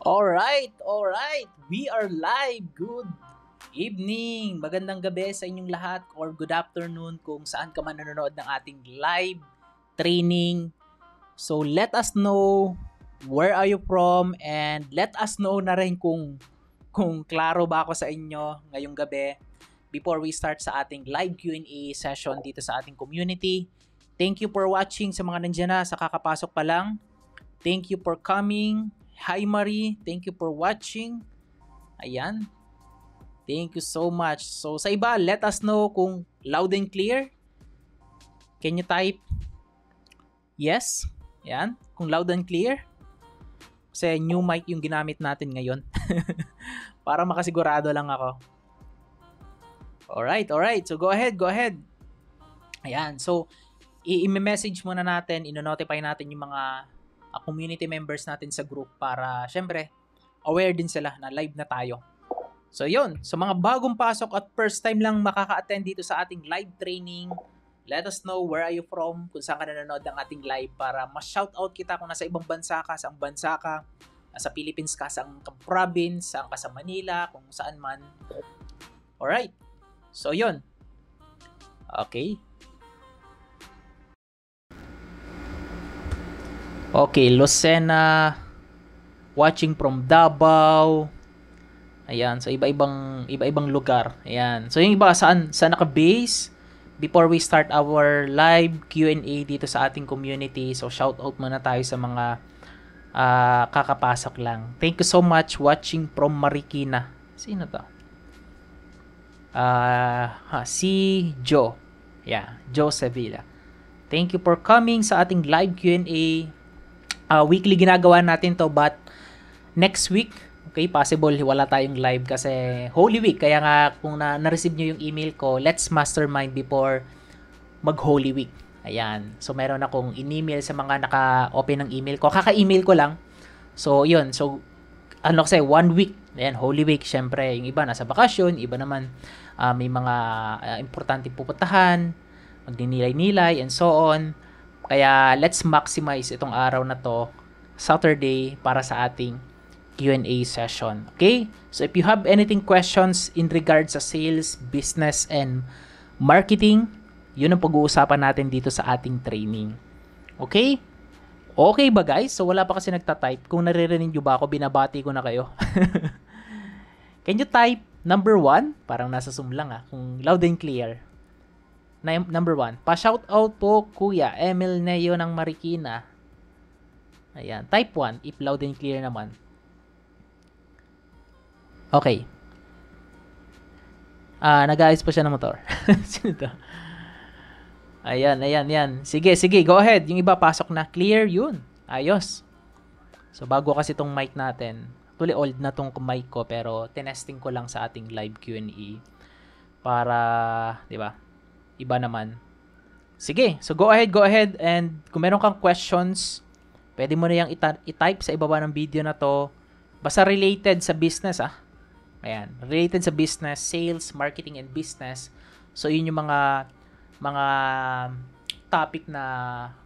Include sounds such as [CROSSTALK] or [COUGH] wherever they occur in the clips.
All right, all right. We are live. Good evening. Magandang gabi sa inyong lahat or good afternoon kung saan ka man nanonood ng ating live training. So let us know where are you from and let us know na rin kung kung klaro ba ako sa inyo ngayong gabi before we start sa ating live Q&A session dito sa ating community. Thank you for watching sa mga nandiyan na sa kakapasok pa lang. Thank you for coming Hi Marie, thank you for watching. Ayan. Thank you so much. So sa iba, let us know kung loud and clear. Can you type yes? Ayan, kung loud and clear. Kasi new mic yung ginamit natin ngayon. [LAUGHS] Para makasigurado lang ako. Alright, alright. So go ahead, go ahead. Ayan, so i-message muna natin, ino-notify natin yung mga uh, community members natin sa group para syempre aware din sila na live na tayo. So yun, sa so mga bagong pasok at first time lang makaka-attend dito sa ating live training, let us know where are you from, kung saan ka nanonood ng ating live para ma-shoutout kita kung nasa ibang bansa ka, saang bansa ka, nasa Philippines ka, saang province, saan ka sa Manila, kung saan man. Alright, so yun. Okay, Okay, Lucena, watching from Davao. Ayan, so iba-ibang iba-ibang lugar. Ayan. So yung iba saan sa naka-base before we start our live Q&A dito sa ating community. So shout out muna tayo sa mga uh, kakapasok lang. Thank you so much watching from Marikina. Sino to? Uh, ha, si Joe. Yeah, Joe Sevilla. Thank you for coming sa ating live Q&A uh, weekly ginagawa natin to but next week okay possible wala tayong live kasi Holy Week kaya nga kung na, na-receive niyo yung email ko let's mastermind before mag Holy Week ayan so meron akong in-email sa mga naka-open ng email ko kaka-email ko lang so yun so ano kasi one week ayan Holy Week syempre yung iba nasa bakasyon iba naman uh, may mga uh, importante pupuntahan magninilay-nilay and so on kaya let's maximize itong araw na to, Saturday, para sa ating Q&A session. Okay? So if you have anything questions in regards sa sales, business, and marketing, yun ang pag-uusapan natin dito sa ating training. Okay? Okay ba guys? So wala pa kasi nagta-type. Kung naririnig nyo ba ako, binabati ko na kayo. [LAUGHS] Can you type number one? Parang nasa Zoom lang ah. Kung loud and clear number one, pa shout out po Kuya Emil Neo ng Marikina. Ayan. Type 1, if loud and clear naman. Okay. Ah, nag-aayos po siya ng motor. [LAUGHS] Sino to? Ayan, ayan, ayan. Sige, sige, go ahead. Yung iba pasok na. Clear yun. Ayos. So, bago kasi itong mic natin. Actually, old na tong mic ko pero tinesting ko lang sa ating live Q&A e para, di ba, iba naman. Sige, so go ahead, go ahead. And kung meron kang questions, pwede mo na yung ita- itype sa ibaba ng video na to. Basta related sa business ah. Ayan, related sa business, sales, marketing, and business. So, yun yung mga mga topic na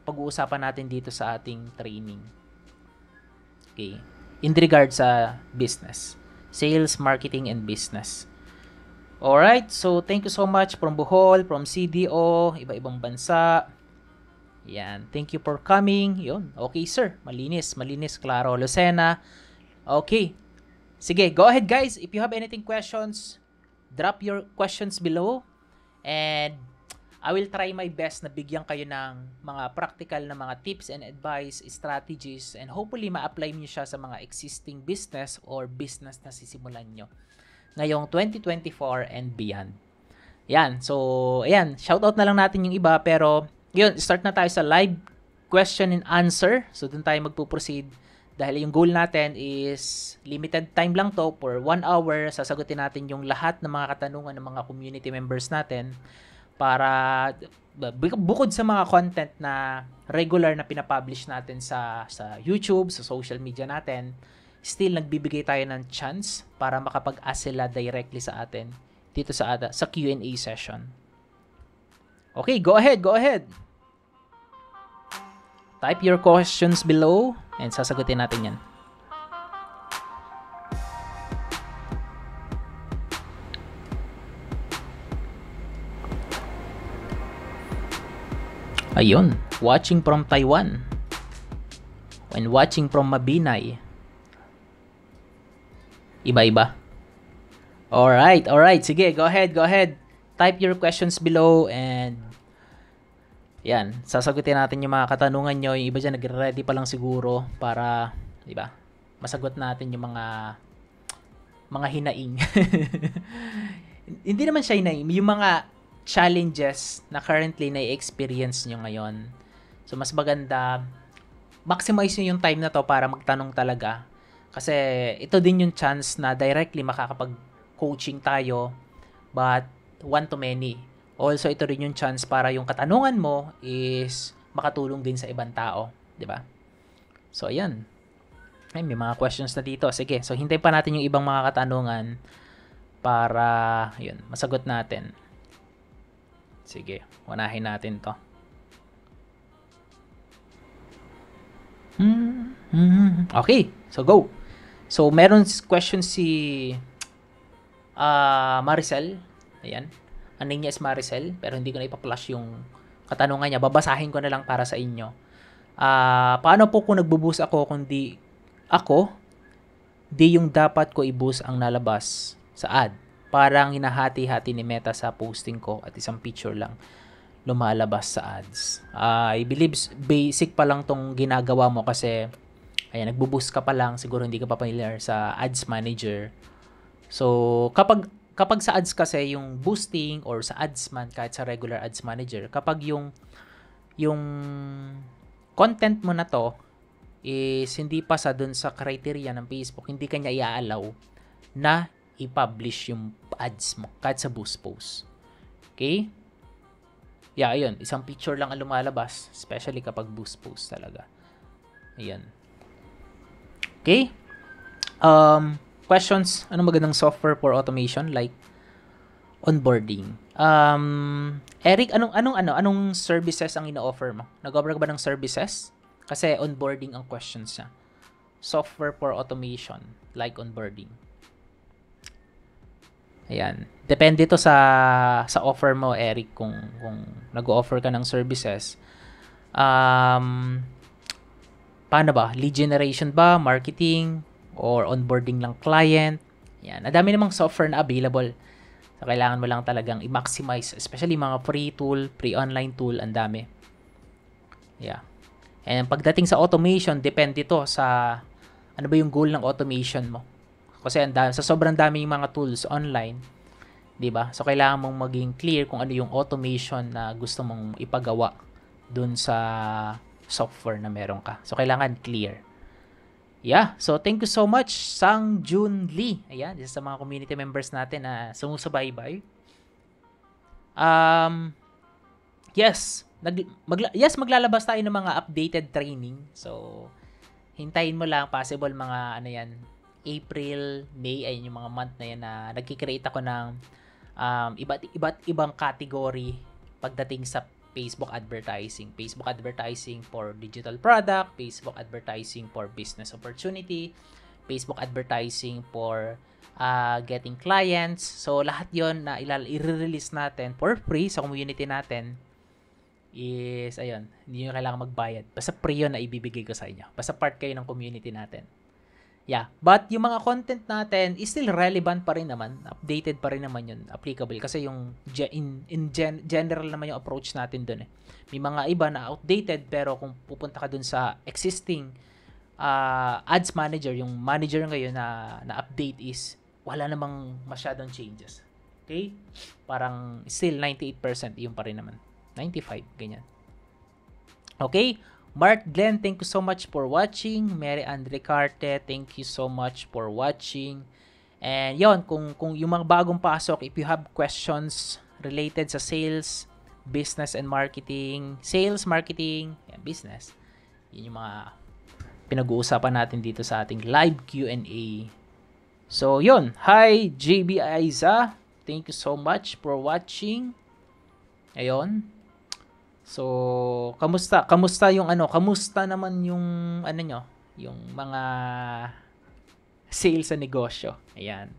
pag-uusapan natin dito sa ating training. Okay. In regard sa business. Sales, marketing, and business. Alright, so thank you so much from Bohol, from CDO, iba-ibang bansa. Yan, thank you for coming. Yun, okay sir, malinis, malinis, klaro, Lucena. Okay, sige, go ahead guys. If you have anything questions, drop your questions below. And I will try my best na bigyan kayo ng mga practical na mga tips and advice, strategies, and hopefully ma-apply niyo siya sa mga existing business or business na sisimulan niyo ngayong 2024 and beyond. Yan. So, ayan. Shoutout na lang natin yung iba. Pero, yun. Start na tayo sa live question and answer. So, dun tayo magpo-proceed. Dahil yung goal natin is limited time lang to for one hour. Sasagutin natin yung lahat ng mga katanungan ng mga community members natin para bukod sa mga content na regular na pinapublish natin sa sa YouTube, sa social media natin, still nagbibigay tayo ng chance para makapag-ask directly sa atin dito sa ada sa Q&A session. Okay, go ahead, go ahead. Type your questions below and sasagutin natin 'yan. Ayun, watching from Taiwan. When watching from Mabinay, iba-iba. All right, all right. Sige, go ahead, go ahead. Type your questions below and yan, sasagutin natin yung mga katanungan nyo. Yung iba dyan, nagre-ready pa lang siguro para, di ba, masagot natin yung mga mga hinaing. [LAUGHS] Hindi naman siya hinaing. Yung mga challenges na currently na-experience nyo ngayon. So, mas maganda, maximize nyo yung time na to para magtanong talaga kasi ito din yung chance na directly makakapag-coaching tayo but one to many. Also, ito rin yung chance para yung katanungan mo is makatulong din sa ibang tao, di ba? So, ayan. Ay, may mga questions na dito. Sige, so hintayin pa natin yung ibang mga katanungan para, yun, masagot natin. Sige, wanahin natin to. Hmm, hmm, hmm, hmm. Okay, so go. So, meron question si uh, Maricel. Ayan. Ang name niya is Maricel. Pero hindi ko na ipa-flash yung katanungan niya. Babasahin ko na lang para sa inyo. Uh, paano po kung nagbubus ako kundi ako, di yung dapat ko i-boost ang nalabas sa ad. Parang hinahati-hati ni Meta sa posting ko at isang picture lang lumalabas sa ads. Uh, I believe basic pa lang tong ginagawa mo kasi Ayan, nagbo-boost ka pa lang, siguro hindi ka pa familiar sa ads manager. So, kapag kapag sa ads kasi yung boosting or sa ads man kahit sa regular ads manager, kapag yung yung content mo na to is hindi pa sa dun sa criteria ng Facebook, hindi kanya i na i-publish yung ads mo kahit sa boost post. Okay? Yeah, ayun. Isang picture lang ang lumalabas. Especially kapag boost post talaga. Ayan. Okay? Um, questions, anong magandang software for automation like onboarding? Um, Eric, anong anong ano, anong services ang ino-offer mo? Nag-offer ka ba ng services? Kasi onboarding ang questions niya. Software for automation like onboarding. Ayan. Depende to sa sa offer mo, Eric, kung kung nag-offer ka ng services. Um, paano ba? Lead generation ba? Marketing? Or onboarding lang client? Yan. Nadami namang software na available. So, kailangan mo lang talagang i-maximize. Especially mga free tool, free online tool, ang dami. Yeah. And pagdating sa automation, depende ito sa ano ba yung goal ng automation mo. Kasi ang sa sobrang daming mga tools online, 'di ba? So kailangan mong maging clear kung ano yung automation na gusto mong ipagawa dun sa software na meron ka. So, kailangan clear. Yeah, so thank you so much, Sang Jun Lee. Ayan, isa sa mga community members natin na sumusubaybay. Um, yes, nag, magla, yes, maglalabas tayo ng mga updated training. So, hintayin mo lang possible mga ano yan, April, May, ayun yung mga month na yan na nagki-create ako ng um, iba't, iba't ibang category pagdating sa Facebook advertising, Facebook advertising for digital product, Facebook advertising for business opportunity, Facebook advertising for uh, getting clients. So lahat 'yon na ilal i-release natin for free sa community natin is ayun, hindi niyo kailangan magbayad. Basta free 'yon na ibibigay ko sa inyo. Basta part kayo ng community natin. Yeah. But yung mga content natin is still relevant pa rin naman. Updated pa rin naman yun. Applicable. Kasi yung ge- in, in gen- general naman yung approach natin doon eh. May mga iba na outdated pero kung pupunta ka doon sa existing uh, ads manager, yung manager ngayon na, na update is wala namang masyadong changes. Okay? Parang still 98% yung pa rin naman. 95, ganyan. Okay? Mark Glenn, thank you so much for watching. Mary Andre Carte, thank you so much for watching. And yon kung, kung yung mga bagong pasok, if you have questions related sa sales, business and marketing, sales, marketing, and business, yun yung mga pinag-uusapan natin dito sa ating live Q&A. So, yon Hi, JB Aiza. Thank you so much for watching. Ayun. So, kamusta? Kamusta yung ano? Kamusta naman yung ano nyo? Yung mga sales sa negosyo. Ayan.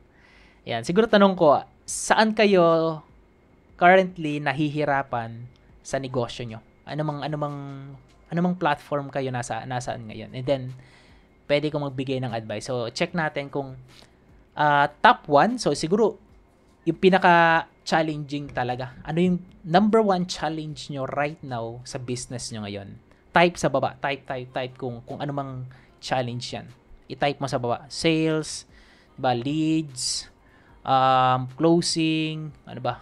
Ayan. Siguro tanong ko, saan kayo currently nahihirapan sa negosyo nyo? Anumang, anumang, anumang platform kayo nasa, nasaan ngayon? And then, pwede kong magbigay ng advice. So, check natin kung uh, top 1. So, siguro yung pinaka challenging talaga. Ano yung number one challenge nyo right now sa business nyo ngayon? Type sa baba. Type, type, type kung, kung anumang challenge yan. I-type mo sa baba. Sales, ba, leads, um, closing, ano ba?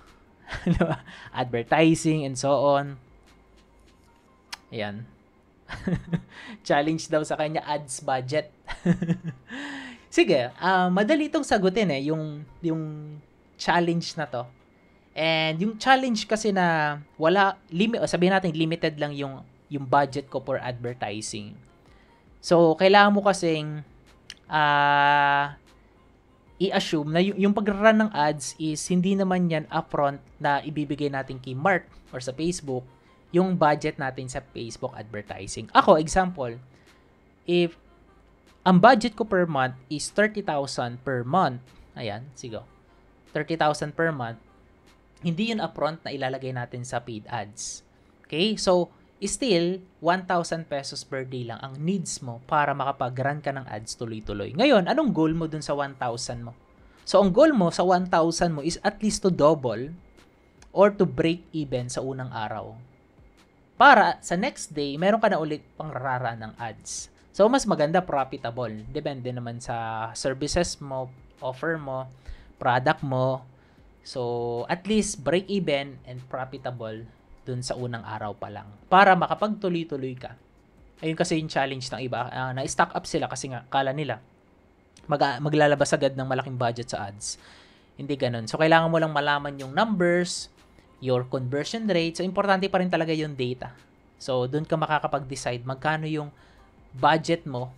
ano [LAUGHS] ba? Advertising and so on. Ayan. [LAUGHS] challenge daw sa kanya ads budget. [LAUGHS] Sige, uh, madali itong sagutin eh, yung, yung challenge na to. And yung challenge kasi na wala limit oh, sabihin natin limited lang yung yung budget ko for advertising. So kailangan mo kasi uh, ah, i-assume na yung, yung pag-run ng ads is hindi naman yan upfront na ibibigay natin kay Mark or sa Facebook yung budget natin sa Facebook advertising. Ako, example, if ang budget ko per month is 30,000 per month, ayan, sigo. 30,000 per month, hindi yun upfront na ilalagay natin sa paid ads. Okay? So, still, 1,000 pesos per day lang ang needs mo para makapag-run ka ng ads tuloy-tuloy. Ngayon, anong goal mo dun sa 1,000 mo? So, ang goal mo sa 1,000 mo is at least to double or to break even sa unang araw. Para sa next day, meron ka na ulit pang rara ng ads. So, mas maganda profitable. Depende naman sa services mo, offer mo product mo. So, at least break even and profitable dun sa unang araw pa lang para makapagtuloy-tuloy ka. Ayun kasi yung challenge ng iba. Uh, ah, na-stock up sila kasi nga kala nila mag ah, maglalabas agad ng malaking budget sa ads. Hindi ganun. So, kailangan mo lang malaman yung numbers, your conversion rate. So, importante pa rin talaga yung data. So, dun ka makakapag-decide magkano yung budget mo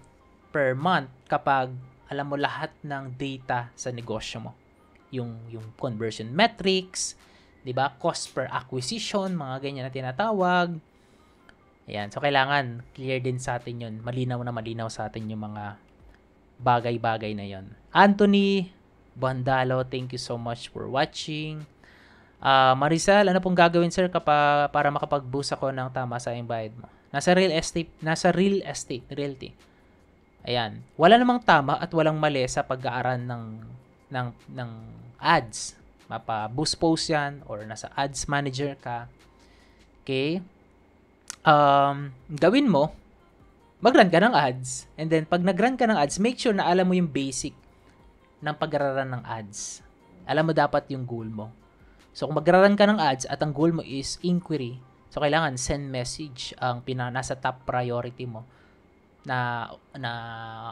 per month kapag alam mo lahat ng data sa negosyo mo yung, yung conversion metrics, di ba? Cost per acquisition, mga ganyan na tinatawag. Ayan, so kailangan clear din sa atin yun. Malinaw na malinaw sa atin yung mga bagay-bagay na yon. Anthony Bandalo, thank you so much for watching. Uh, ah, Maricel, ano pong gagawin sir kapag, para makapag-boost ako ng tama sa imbayad mo? Nasa real estate, nasa real estate, realty. Ayan. Wala namang tama at walang mali sa pag-aaral ng ng ng ads. Mapa-boost post yan or nasa ads manager ka. Okay? Um, gawin mo, mag-run ka ng ads. And then, pag nag-run ka ng ads, make sure na alam mo yung basic ng pagraran ng ads. Alam mo dapat yung goal mo. So, kung magraran ka ng ads at ang goal mo is inquiry, so kailangan send message ang pina, nasa top priority mo na na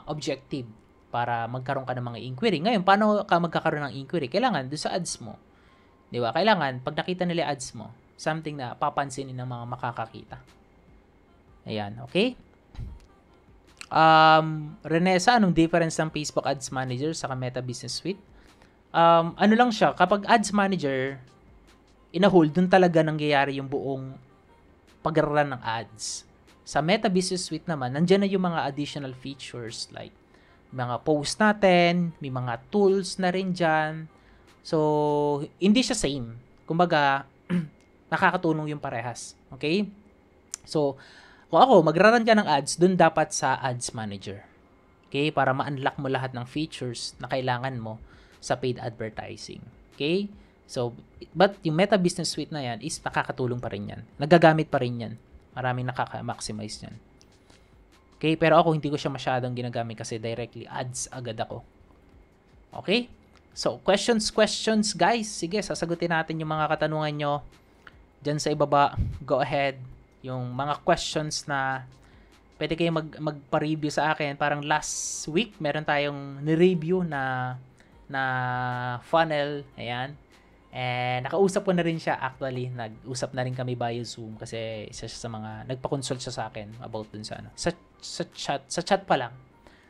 objective para magkaroon ka ng mga inquiry. Ngayon, paano ka magkakaroon ng inquiry? Kailangan doon sa ads mo. Di ba? Kailangan, pag nakita nila ads mo, something na papansinin ng mga makakakita. Ayan, okay? Um, Renesa, anong difference ng Facebook Ads Manager sa Meta Business Suite? Um, ano lang siya, kapag Ads Manager, inahold, hold dun talaga nangyayari yung buong pagrarun ng ads. Sa Meta Business Suite naman, nandiyan na yung mga additional features like mga post natin, may mga tools na rin dyan. So, hindi siya same. Kumbaga, [CLEARS THROAT] nakakatulong yung parehas. Okay? So, kung ako, magraran ka ng ads, dun dapat sa ads manager. Okay? Para ma-unlock mo lahat ng features na kailangan mo sa paid advertising. Okay? So, but yung Meta Business Suite na yan is nakakatulong pa rin yan. Nagagamit pa rin yan. Maraming nakaka-maximize yan. Okay, pero ako hindi ko siya masyadong ginagamit kasi directly ads agad ako. Okay? So, questions, questions guys. Sige, sasagutin natin yung mga katanungan nyo dyan sa ibaba. Go ahead. Yung mga questions na pwede kayo mag, magpa-review sa akin. Parang last week, meron tayong ni-review na na funnel. Ayan. And nakausap ko na rin siya actually, nag-usap na rin kami via Zoom kasi isa siya sa mga nagpa-consult siya sa akin about dun sa ano. Sa, sa chat, sa chat pa lang.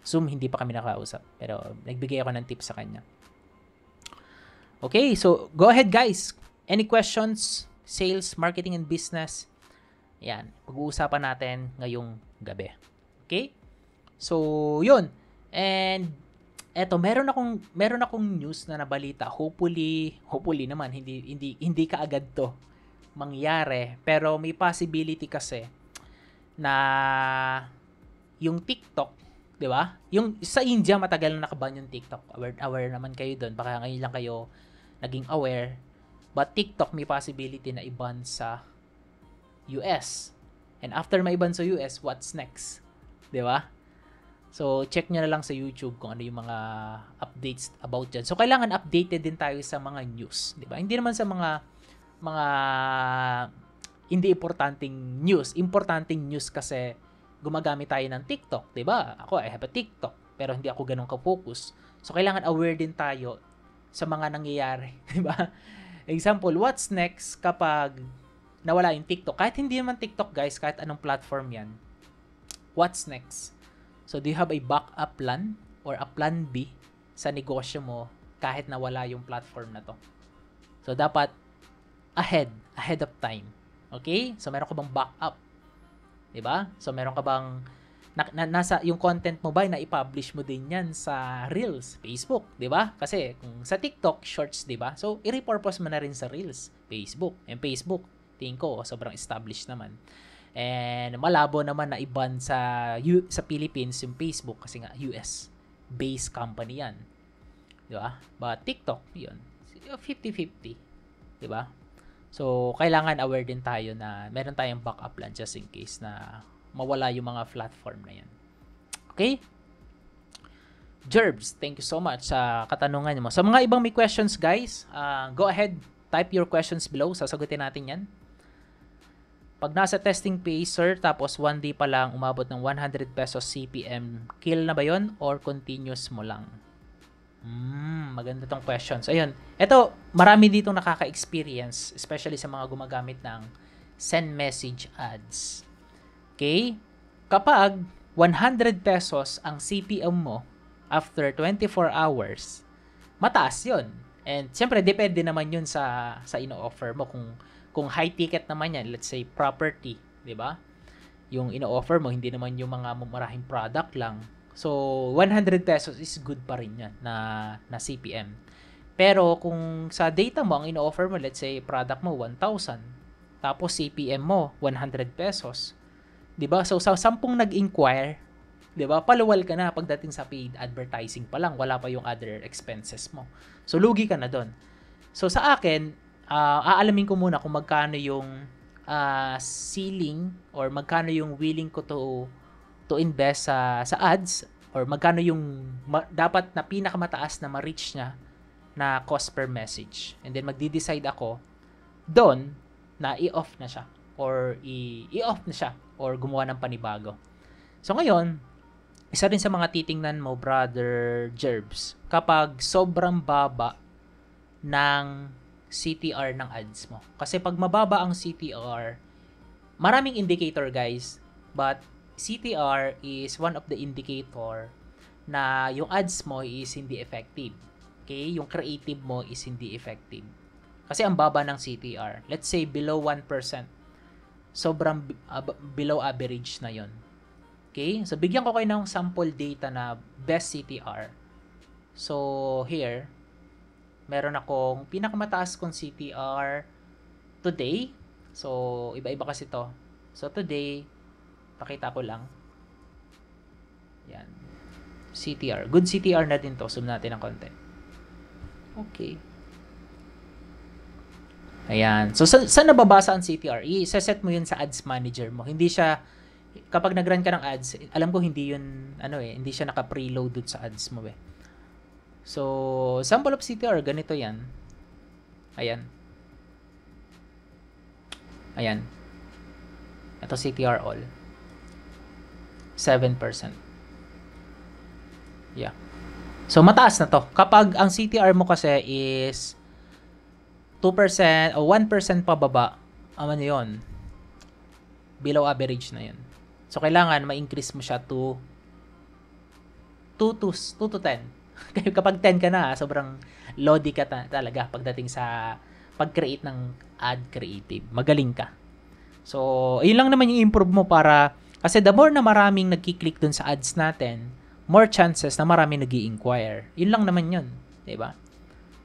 Zoom hindi pa kami nakausap, pero nagbigay ako ng tip sa kanya. Okay, so go ahead guys. Any questions? Sales, marketing and business. Yan, pag-uusapan natin ngayong gabi. Okay? So, yun. And eto, meron akong meron akong news na nabalita. Hopefully, hopefully naman hindi hindi hindi kaagad 'to mangyari, pero may possibility kasi na yung TikTok, 'di ba? Yung sa India matagal na nakaban yung TikTok. Aware aware naman kayo doon. Baka ngayon lang kayo naging aware. But TikTok may possibility na iban sa US. And after may iban sa US, what's next? 'Di ba? So, check nyo na lang sa YouTube kung ano yung mga updates about dyan. So, kailangan updated din tayo sa mga news, di ba? Hindi naman sa mga mga hindi importanteng news. Importanteng news kasi gumagamit tayo ng TikTok, di ba? Ako, I have a TikTok, pero hindi ako ganun ka-focus. So, kailangan aware din tayo sa mga nangyayari, [LAUGHS] di ba? Example, what's next kapag nawala yung TikTok? Kahit hindi naman TikTok, guys, kahit anong platform yan, what's next? So, do you have a backup plan or a plan B sa negosyo mo kahit nawala yung platform na to? So, dapat ahead, ahead of time. Okay? So, meron ka bang backup? 'Di ba? So, meron ka bang na, na, nasa yung content mo ba na i-publish mo din yan sa Reels, Facebook, 'di ba? Kasi kung sa TikTok Shorts, 'di ba? So i-repurpose mo na rin sa Reels, Facebook. And Facebook, tingin ko sobrang established naman. And malabo naman na iban sa U- sa Philippines yung Facebook kasi nga US based company yan. 'Di ba? But TikTok 'yun. 50-50. 'Di ba? So kailangan aware din tayo na meron tayong backup plan just in case na mawala yung mga platform na yan. Okay? Jerbs, thank you so much sa katanungan mo. Sa mga ibang may questions, guys, uh, go ahead, type your questions below. Sasagutin natin yan. Pag nasa testing phase, sir, tapos 1 day pa lang umabot ng 100 pesos CPM, kill na ba yon or continuous mo lang? Mm, maganda tong questions. Ayun, eto, marami dito nakaka-experience, especially sa mga gumagamit ng send message ads. Okay? Kapag 100 pesos ang CPM mo after 24 hours, mataas yon And siyempre, depende naman yun sa, sa ino-offer mo kung kung high ticket naman yan, let's say property, di ba? Yung ino-offer mo, hindi naman yung mga marahing product lang. So, 100 pesos is good pa rin yan na, na CPM. Pero kung sa data mo, ang ino-offer mo, let's say product mo 1,000, tapos CPM mo 100 pesos, 'di ba? So sa 10 nag-inquire, 'di ba? Paluwal ka na pagdating sa paid advertising pa lang, wala pa yung other expenses mo. So lugi ka na doon. So sa akin, uh, aalamin ko muna kung magkano yung uh, ceiling or magkano yung willing ko to to invest sa sa ads or magkano yung ma- dapat na pinakamataas na ma-reach niya na cost per message. And then magde-decide ako doon na i-off na siya or i- i-off na siya or gumawa ng panibago. So ngayon, isa rin sa mga titingnan mo, brother Jerbs, kapag sobrang baba ng CTR ng ads mo. Kasi pag mababa ang CTR, maraming indicator guys, but CTR is one of the indicator na yung ads mo is hindi effective. Okay? Yung creative mo is hindi effective. Kasi ang baba ng CTR. Let's say below 1%. Sobrang uh, below average na yon. Okay? So, bigyan ko kayo ng sample data na best CTR. So, here, meron akong pinakamataas kong CTR today. So, iba-iba kasi to. So, today, pakita ko lang. Yan. CTR. Good CTR na din to. Zoom natin ng konti. Okay. Ayan. So, sa, saan nababasa ang CTR? I-set mo yun sa ads manager mo. Hindi siya, kapag nag-run ka ng ads, alam ko hindi yun, ano eh, hindi siya naka-preload sa ads mo eh. So, sample of CTR, ganito yan. Ayan. Ayan. Ito CTR all. 7%. Yeah. So, mataas na to. Kapag ang CTR mo kasi is 2% o 1% pababa, ano yun? Below average na yun. So, kailangan ma-increase mo siya to 2 to, 2 to 10. [LAUGHS] Kapag 10 ka na, ah, sobrang lodi ka ta- talaga pagdating sa pag-create ng ad creative. Magaling ka. So, yun lang naman yung improve mo para, kasi the more na maraming nagki-click dun sa ads natin, more chances na marami nag inquire Yun lang naman yun. ba? Diba?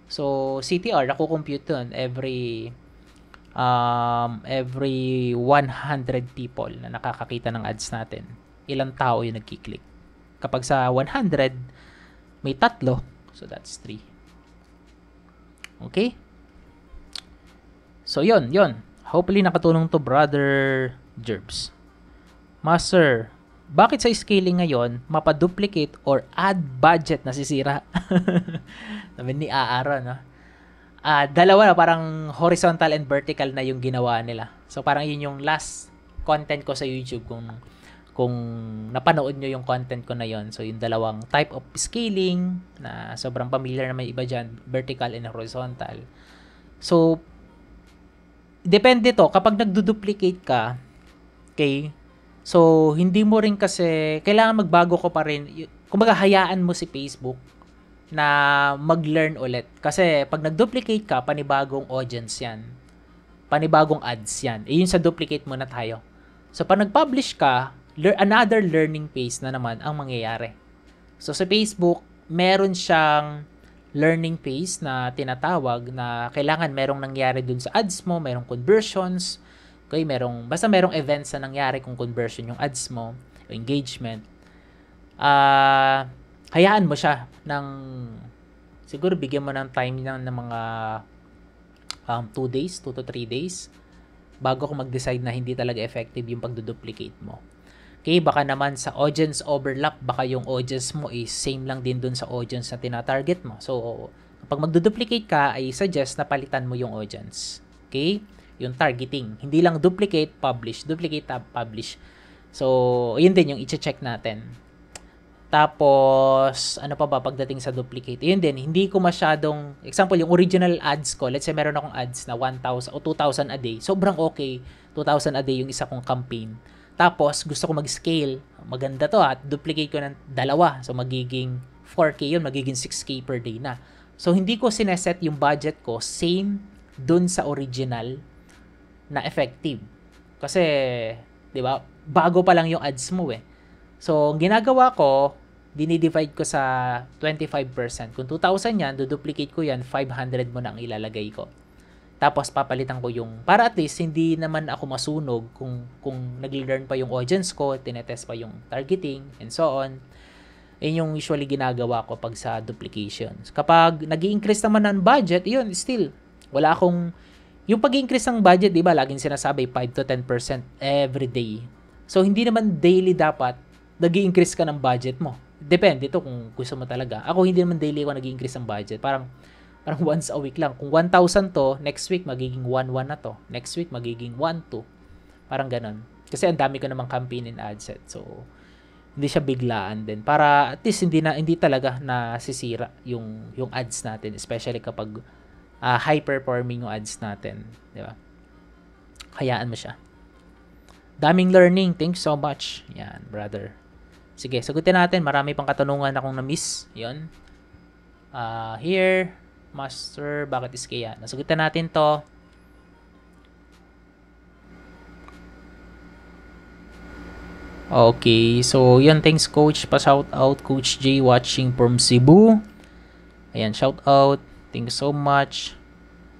So, CTR, nakukompute dun every um, every 100 people na nakakakita ng ads natin, ilang tao yung nagki-click. Kapag sa 100, may tatlo. So, that's 3. Okay? So, yon yon Hopefully, nakatulong to brother Jerbs. Master, bakit sa scaling ngayon, mapaduplicate or add budget na sisira? [LAUGHS] Sabi ni Aara, no? Uh, dalawa na, parang horizontal and vertical na yung ginawa nila. So, parang yun yung last content ko sa YouTube kung kung napanood nyo yung content ko na yon so yung dalawang type of scaling na sobrang familiar na may iba dyan, vertical and horizontal. So, depende to. Kapag nagduduplicate ka, okay, so hindi mo rin kasi, kailangan magbago ko pa rin. Kumbaga, hayaan mo si Facebook na mag-learn ulit. Kasi pag nagduplicate ka, panibagong audience yan. Panibagong ads yan. E yun sa duplicate muna tayo. So, pag nag-publish ka, le- another learning phase na naman ang mangyayari. So sa Facebook, meron siyang learning phase na tinatawag na kailangan merong nangyari dun sa ads mo, merong conversions, okay, merong, basta merong events na nangyari kung conversion yung ads mo, o engagement. Ah, uh, hayaan mo siya ng, siguro bigyan mo ng time ng, ng mga um, 2 days, 2 to 3 days, bago ko mag-decide na hindi talaga effective yung pagduduplicate mo. Okay, baka naman sa audience overlap, baka yung audience mo is same lang din dun sa audience na tinatarget mo. So, kapag magduduplicate ka, ay suggest na palitan mo yung audience. Okay? Yung targeting. Hindi lang duplicate, publish. Duplicate, tab, publish. So, yun din yung i-check natin. Tapos, ano pa ba pagdating sa duplicate? Yun din, hindi ko masyadong, example, yung original ads ko, let's say meron akong ads na 1,000 o 2,000 a day, sobrang okay, 2,000 a day yung isa kong campaign. Tapos, gusto ko mag-scale. Maganda to at ah. duplicate ko ng dalawa. So, magiging 4K yun, magiging 6K per day na. So, hindi ko sineset yung budget ko same dun sa original na effective. Kasi, di ba, bago pa lang yung ads mo eh. So, ginagawa ko, dinidivide ko sa 25%. Kung 2,000 yan, duduplicate ko yan, 500 mo na ang ilalagay ko. Tapos papalitan ko yung para at least hindi naman ako masunog kung kung nagle-learn pa yung audience ko, tinetest pa yung targeting and so on. Yun yung usually ginagawa ko pag sa duplications. Kapag nag increase naman ng budget, yun, still, wala akong, yung pag increase ng budget, di ba, laging sinasabi, 5 to 10% every day. So, hindi naman daily dapat nag increase ka ng budget mo. Depende ito kung gusto mo talaga. Ako, hindi naman daily ako nag increase ng budget. Parang, Parang [LAUGHS] once a week lang. Kung 1,000 to, next week magiging 1,1 na to. Next week magiging 1,2. Parang ganun. Kasi ang dami ko namang campaign in set. So, hindi siya biglaan din. Para at least hindi na hindi talaga nasisira yung yung ads natin, especially kapag uh, ah, high performing yung ads natin, di ba? Hayaan mo siya. Daming learning. Thank you so much. Yan, brother. Sige, sagutin natin. Marami pang katanungan akong na-miss. Yun. Uh, here. Master, bakit is kaya? Nasagutan natin to. Okay, so yun, thanks coach. Pa-shout out Coach J watching from Cebu. Ayan, shout out. Thank you so much.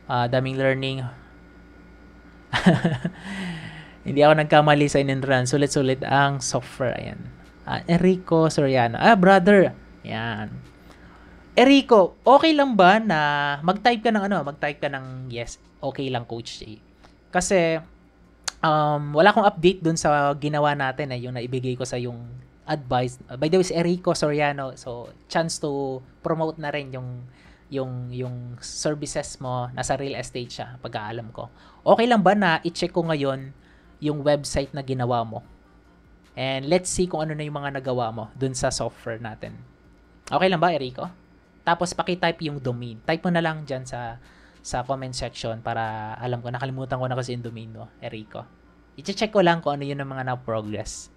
Uh, daming learning. [LAUGHS] Hindi ako nagkamali sa in-run. Sulit-sulit ang software. Ayan. Uh, Enrico Soriano. Ah, brother! Ayan. Erico, okay lang ba na mag-type ka ng ano, mag-type ka ng yes, okay lang Coach Jay. Kasi um, wala akong update dun sa ginawa natin eh, yung naibigay ko sa yung advice. Uh, by the way, si Erico Soriano, so chance to promote na rin yung yung yung services mo nasa real estate siya pagkaalam ko. Okay lang ba na i-check ko ngayon yung website na ginawa mo? And let's see kung ano na yung mga nagawa mo dun sa software natin. Okay lang ba, Erico? Tapos paki-type yung domain. Type mo na lang diyan sa sa comment section para alam ko nakalimutan ko na kasi yung domain mo, Erico. I-check ko lang kung ano yun ng mga na-progress.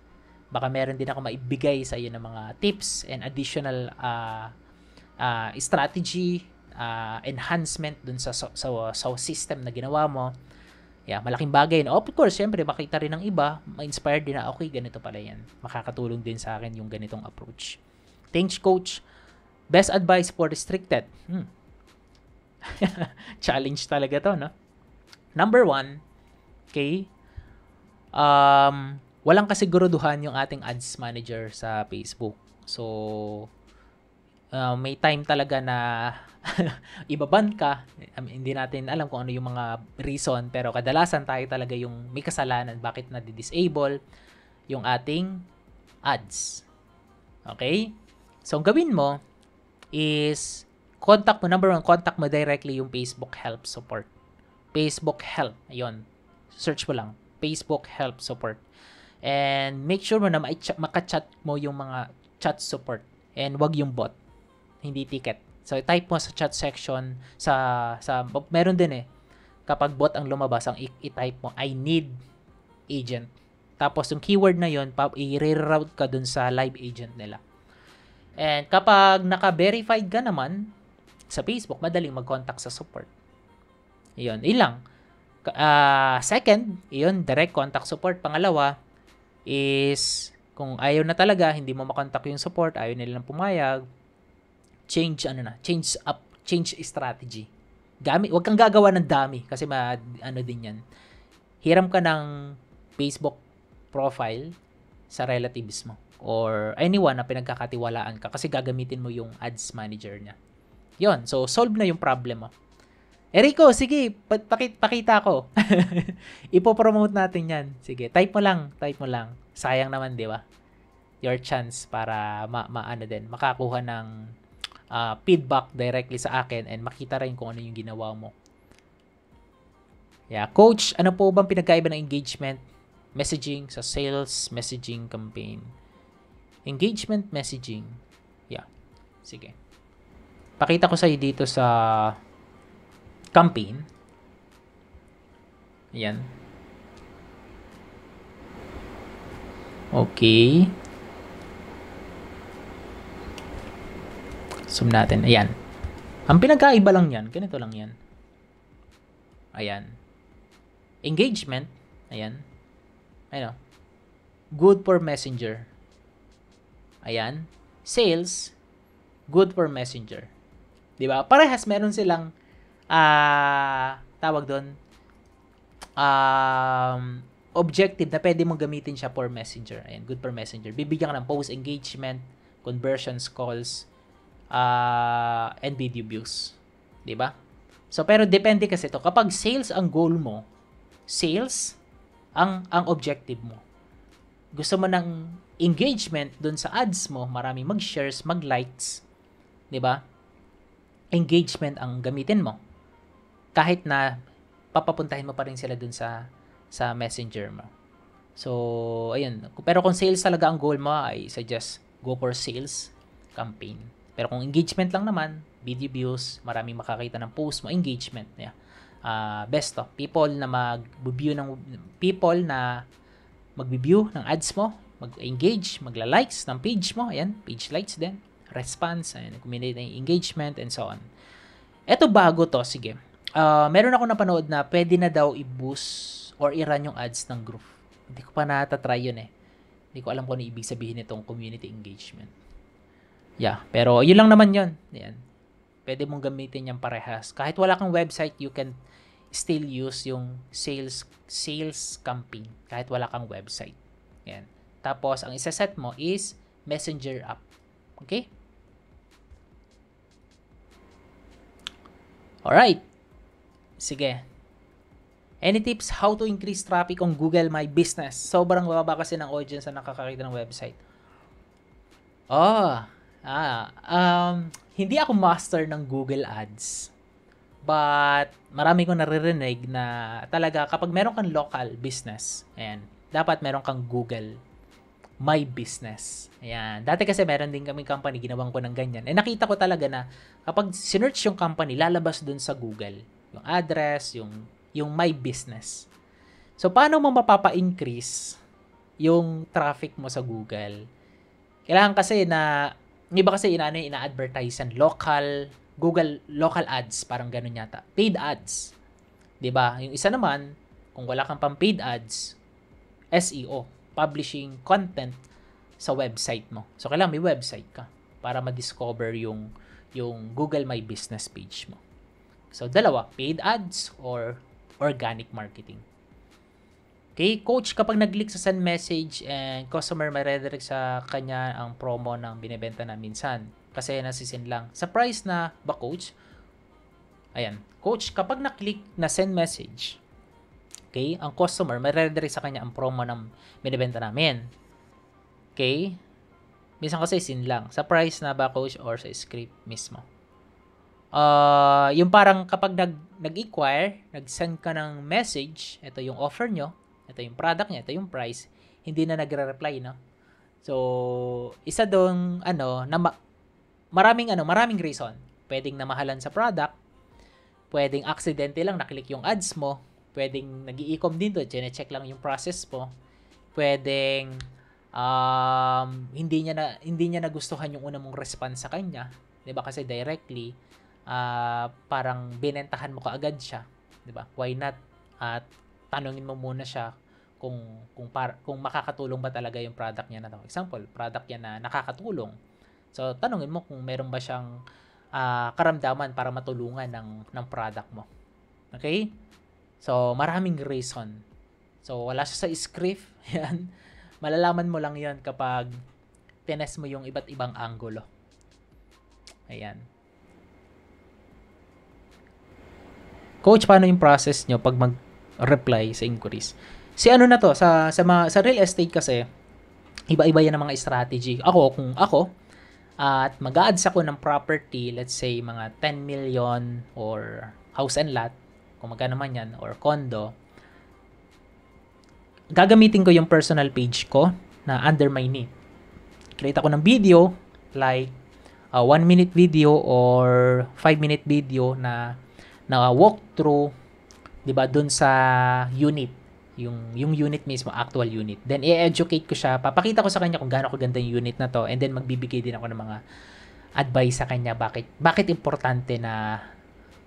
Baka meron din ako maibigay sa iyo ng mga tips and additional uh, uh, strategy, uh, enhancement dun sa, sa, sa system na ginawa mo. Yeah, malaking bagay. No? Of course, syempre, makita rin ng iba, ma-inspire din na, okay, ganito pala yan. Makakatulong din sa akin yung ganitong approach. Thanks, coach. Best advice for restricted. Hmm. [LAUGHS] Challenge talaga to, no? Number one, okay, um, walang kasiguruduhan yung ating ads manager sa Facebook. So, uh, may time talaga na [LAUGHS] ibaban ka. I mean, hindi natin alam kung ano yung mga reason, pero kadalasan tayo talaga yung may kasalanan bakit na disable yung ating ads. Okay? So, ang gawin mo, is contact mo, number one, contact mo directly yung Facebook Help Support. Facebook Help, ayun. Search mo lang, Facebook Help Support. And make sure mo na makachat mo yung mga chat support. And wag yung bot, hindi ticket. So type mo sa chat section sa sa meron din eh. Kapag bot ang lumabas, ang i-type mo I need agent. Tapos yung keyword na yon, i-reroute ka dun sa live agent nila. And kapag naka-verified ka naman sa Facebook, madaling mag-contact sa support. Iyon, ilang. Uh, second, iyon, direct contact support. Pangalawa is kung ayaw na talaga, hindi mo makontak yung support, ayaw nila ng pumayag, change ano na, change up, change strategy. Gamit, wag kang gagawa ng dami kasi ma, ano din 'yan. Hiram ka ng Facebook profile sa relatives mo or anyone na pinagkakatiwalaan ka kasi gagamitin mo yung ads manager niya. Yon, so solve na yung problem mo. Eriko, sige, pakita ko. [LAUGHS] Ipo-promote natin 'yan. Sige, type mo lang, type mo lang. Sayang naman, 'di ba? Your chance para ma, ma din, makakuha ng uh, feedback directly sa akin and makita rin kung ano yung ginawa mo. Yeah, coach, ano po bang pinagkaiba ng engagement messaging sa sales messaging campaign? Engagement messaging. Yeah. Sige. Pakita ko sa iyo dito sa campaign. Ayan. Okay. Zoom natin. Ayan. Ang pinagkaiba lang yan, ganito lang yan. Ayan. Engagement. Ayan. Ano? Good for messenger. Ayan. Sales, good for messenger. 'Di ba? Parehas meron silang ah uh, tawag doon um objective na pwede mong gamitin siya for messenger. Ayan, good for messenger. Bibigyan ka ng post engagement, conversions calls, uh, and video views. 'Di ba? So pero depende kasi to. Kapag sales ang goal mo, sales ang ang objective mo. Gusto mo ng engagement dun sa ads mo, maraming mag-shares, mag-likes, 'di ba? Engagement ang gamitin mo. Kahit na papapuntahin mo pa rin sila dun sa sa messenger mo. So, ayun. Pero kung sales talaga ang goal mo, I suggest go for sales campaign. Pero kung engagement lang naman, video views, maraming makakita ng post mo, engagement. Yeah. Uh, ah, best to. People na mag-view ng people na mag-view ng ads mo, mag-engage, magla-likes ng page mo. Ayan, page likes din. Response, ayan, kuminate na engagement and so on. Ito bago to, sige. Uh, meron ako napanood na pwede na daw i-boost or i-run yung ads ng group. Hindi ko pa natatry yun eh. Hindi ko alam kung ano ibig sabihin itong community engagement. Yeah, pero yun lang naman yun. Ayan. Pwede mong gamitin yan parehas. Kahit wala kang website, you can still use yung sales sales campaign kahit wala kang website. Ayan. Tapos, ang isa-set mo is messenger app. Okay? Alright. Sige. Any tips how to increase traffic on Google My Business? Sobrang bababa kasi ng audience na nakakakita ng website. Oh, ah, um, hindi ako master ng Google Ads. But marami kong naririnig na talaga kapag meron kang local business, ayan, dapat meron kang Google my business. Ayan. Dati kasi meron din kaming company, ginawan ko ng ganyan. Eh nakita ko talaga na kapag sinearch yung company, lalabas dun sa Google. Yung address, yung, yung my business. So, paano mo mapapa-increase yung traffic mo sa Google? Kailangan kasi na, yung iba kasi inaano yung ina-advertise yan, local, Google local ads, parang ganun yata. Paid ads. 'di ba? Yung isa naman, kung wala kang pang paid ads, SEO publishing content sa website mo. So, kailangan may website ka para ma-discover yung, yung Google My Business page mo. So, dalawa, paid ads or organic marketing. Okay, coach, kapag nag-click sa send message and eh, customer ma-redirect sa kanya ang promo ng binebenta na minsan kasi nasisin lang. Surprise na ba, coach? Ayan, coach, kapag na-click na send message Okay? Ang customer, ma-redirect sa kanya ang promo ng binibenta namin. Okay? Minsan kasi sin lang. Sa price na ba coach or sa script mismo. Uh, yung parang kapag nag, nag-inquire, nag-send ka ng message, ito yung offer nyo, ito yung product niya, ito yung price, hindi na nagre-reply, no? So, isa doon, ano, na ma- maraming, ano, maraming reason. Pwedeng namahalan sa product, pwedeng aksidente lang, naklik yung ads mo, pwedeng nag-i-ecom din doon, check lang yung process po. Pwedeng um, hindi niya na hindi niya nagustuhan yung una mong response sa kanya, 'di ba? Kasi directly uh, parang binentahan mo kaagad siya, 'di ba? Why not? At tanungin mo muna siya kung kung par, kung makakatulong ba talaga yung product niya na to. Example, product niya na nakakatulong. So tanungin mo kung meron ba siyang uh, karamdaman para matulungan ng ng product mo. Okay? So, maraming reason. So, wala siya sa script. [LAUGHS] Yan. Malalaman mo lang yan kapag tines mo yung iba't ibang angulo. Ayan. Coach, paano yung process nyo pag mag-reply sa inquiries? Si ano na to, sa, sa, mga, sa real estate kasi, iba-iba yan ang mga strategy. Ako, kung ako, at mag-ads ako ng property, let's say mga 10 million or house and lot, kung magkano man yan, or condo, gagamitin ko yung personal page ko na under my name. Create ako ng video, like a 1 minute video or 5 minute video na na walk through 'di ba doon sa unit yung yung unit mismo, actual unit. Then i-educate ko siya, papakita ko sa kanya kung gaano kaganda yung unit na to and then magbibigay din ako ng mga advice sa kanya bakit bakit importante na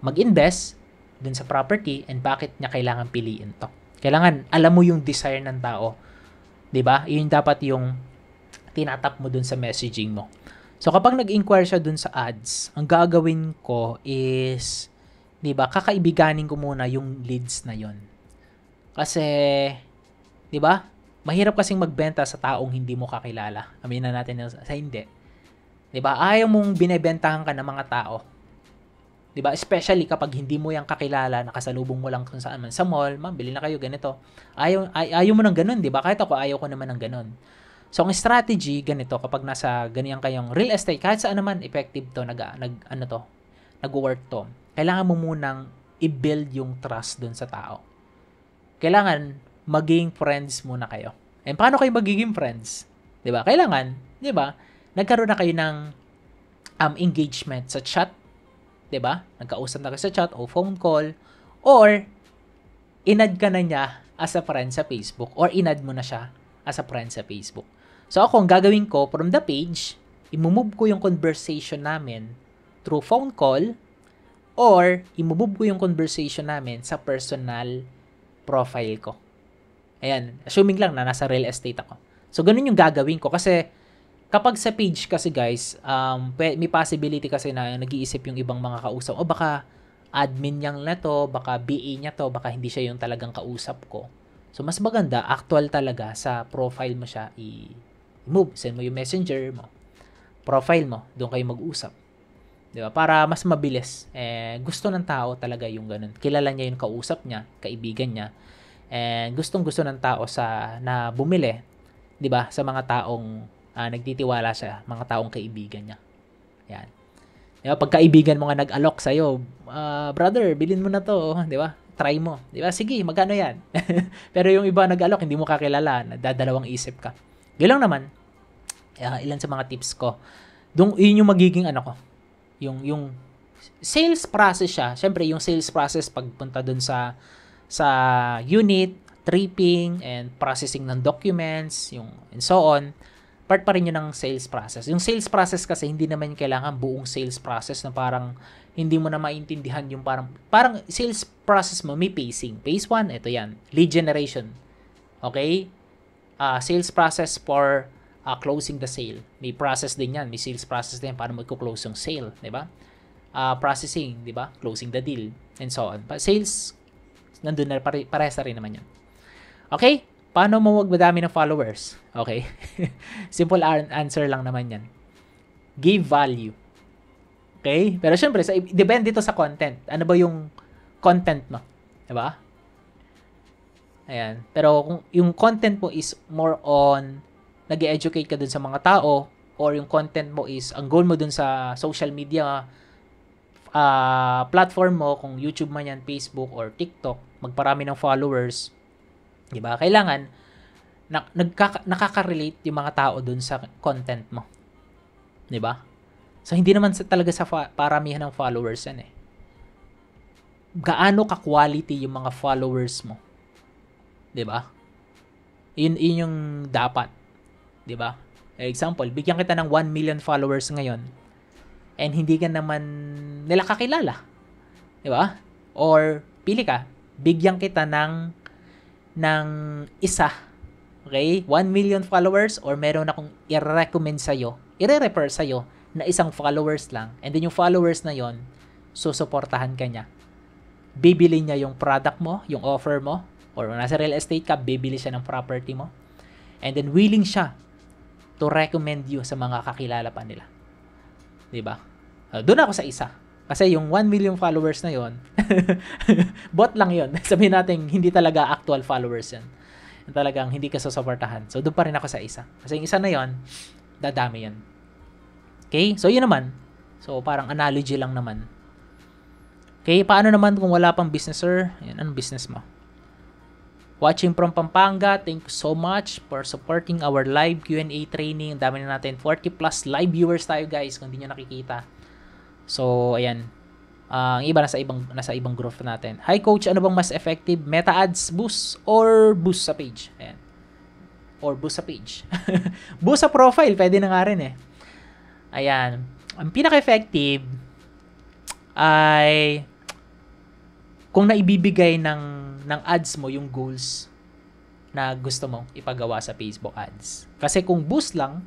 mag-invest dun sa property and bakit niya kailangan piliin to. Kailangan alam mo yung desire ng tao. 'Di ba? Yun dapat yung tinatap mo dun sa messaging mo. So kapag nag-inquire siya dun sa ads, ang gagawin ko is 'di ba, kakaibiganin ko muna yung leads na yon. Kasi 'di ba? Mahirap kasing magbenta sa taong hindi mo kakilala. Aminin natin sa hindi. 'Di ba? Ayaw mong binebentahan ka ng mga tao 'Di ba? Especially kapag hindi mo yang kakilala, nakasalubong mo lang kung saan man sa mall, ma'am, bili na kayo ganito. Ayaw ay, ayaw mo nang ganun, 'di ba? Kahit ako ayaw ko naman ng ganun. So ang strategy ganito kapag nasa ganyan kayong real estate, kahit saan naman effective 'to, nag, nag ano 'to, nag-work 'to. Kailangan mo munang i-build yung trust doon sa tao. Kailangan maging friends muna kayo. And paano kayo magiging friends? 'Di ba? Kailangan, 'di ba? Nagkaroon na kayo ng um, engagement sa chat 'di ba? Nagkausap na kayo sa chat o phone call or inad ka na niya as a friend sa Facebook or inad mo na siya as a friend sa Facebook. So ako, ang gagawin ko from the page, imumove ko yung conversation namin through phone call or imumove ko yung conversation namin sa personal profile ko. Ayan, assuming lang na nasa real estate ako. So ganun yung gagawin ko kasi Kapag sa page kasi guys, um, may possibility kasi na nag-iisip yung ibang mga kausap, o oh, baka admin niyang na to, baka BA niya to, baka hindi siya yung talagang kausap ko. So, mas maganda, actual talaga sa profile mo siya i-move. Send mo yung messenger mo, profile mo, doon kayo mag-usap. 'di ba? Para mas mabilis. Eh gusto ng tao talaga yung ganun. Kilala niya yung kausap niya, kaibigan niya. And eh, gustong-gusto ng tao sa na bumili, 'di ba, sa mga taong uh, nagtitiwala sa mga taong kaibigan niya. Yan. Di ba? Pagkaibigan mo nga nag-alok sa'yo, uh, brother, bilhin mo na to, oh. di ba? Try mo. Di ba? Sige, magkano yan? [LAUGHS] Pero yung iba nag-alok, hindi mo kakilala, dadalawang isip ka. Yun naman, uh, ilan sa mga tips ko. Dung, yun yung magiging ano ko, yung, yung sales process siya. Siyempre, yung sales process pagpunta dun sa sa unit, tripping, and processing ng documents, yung, and so on part pa rin yun ng sales process. Yung sales process kasi hindi naman kailangan buong sales process na parang hindi mo na maintindihan yung parang parang sales process mo may pacing. Phase 1, ito yan, lead generation. Okay? Uh, sales process for uh, closing the sale. May process din yan, may sales process din para magko-close yung sale, 'di ba? Uh, processing, 'di ba? Closing the deal and so on. But sales nandoon na pare- parehas na rin naman yan. Okay? Paano mo wag madami ng followers? Okay? [LAUGHS] Simple answer lang naman yan. Give value. Okay? Pero syempre, sa, depende ito sa content. Ano ba yung content mo? Diba? Ayan. Pero kung yung content mo is more on nag educate ka dun sa mga tao or yung content mo is ang goal mo dun sa social media uh, platform mo, kung YouTube man yan, Facebook or TikTok, magparami ng followers, 'Di ba? Kailangan na, nagkaka, nakaka-relate yung mga tao doon sa content mo. 'Di ba? So hindi naman sa, talaga sa fa- paramihan ng followers yan eh. Gaano ka-quality yung mga followers mo? 'Di ba? Yun, yun yung dapat. 'Di ba? Example, bigyan kita ng 1 million followers ngayon and hindi ka naman nila kakilala. 'Di ba? Or pili ka, bigyan kita ng ng isa, okay, 1 million followers or meron akong i-recommend sa'yo, i-refer sa'yo na isang followers lang. And then yung followers na yon susuportahan ka niya. Bibili niya yung product mo, yung offer mo, or nasa real estate ka, bibili siya ng property mo. And then willing siya to recommend you sa mga kakilala pa nila. 'Di ba? Ah, doon ako sa isa. Kasi yung 1 million followers na yon [LAUGHS] bot lang yon [LAUGHS] Sabihin natin, hindi talaga actual followers yan. Talagang hindi ka susuportahan. So, doon pa rin ako sa isa. Kasi yung isa na yon dadami yan. Okay? So, yun naman. So, parang analogy lang naman. Okay? Paano naman kung wala pang business, sir? Yan, anong business mo? Watching from Pampanga, thank you so much for supporting our live Q&A training. dami na natin. 40 plus live viewers tayo guys kung hindi nyo nakikita. So, ayan. Uh, ang iba nasa ibang nasa ibang group natin. Hi coach, ano bang mas effective? Meta ads boost or boost sa page? Ayan. Or boost sa page. [LAUGHS] boost sa profile, pwede na nga rin eh. Ayan. Ang pinaka-effective ay kung naibibigay ng ng ads mo yung goals na gusto mong ipagawa sa Facebook ads. Kasi kung boost lang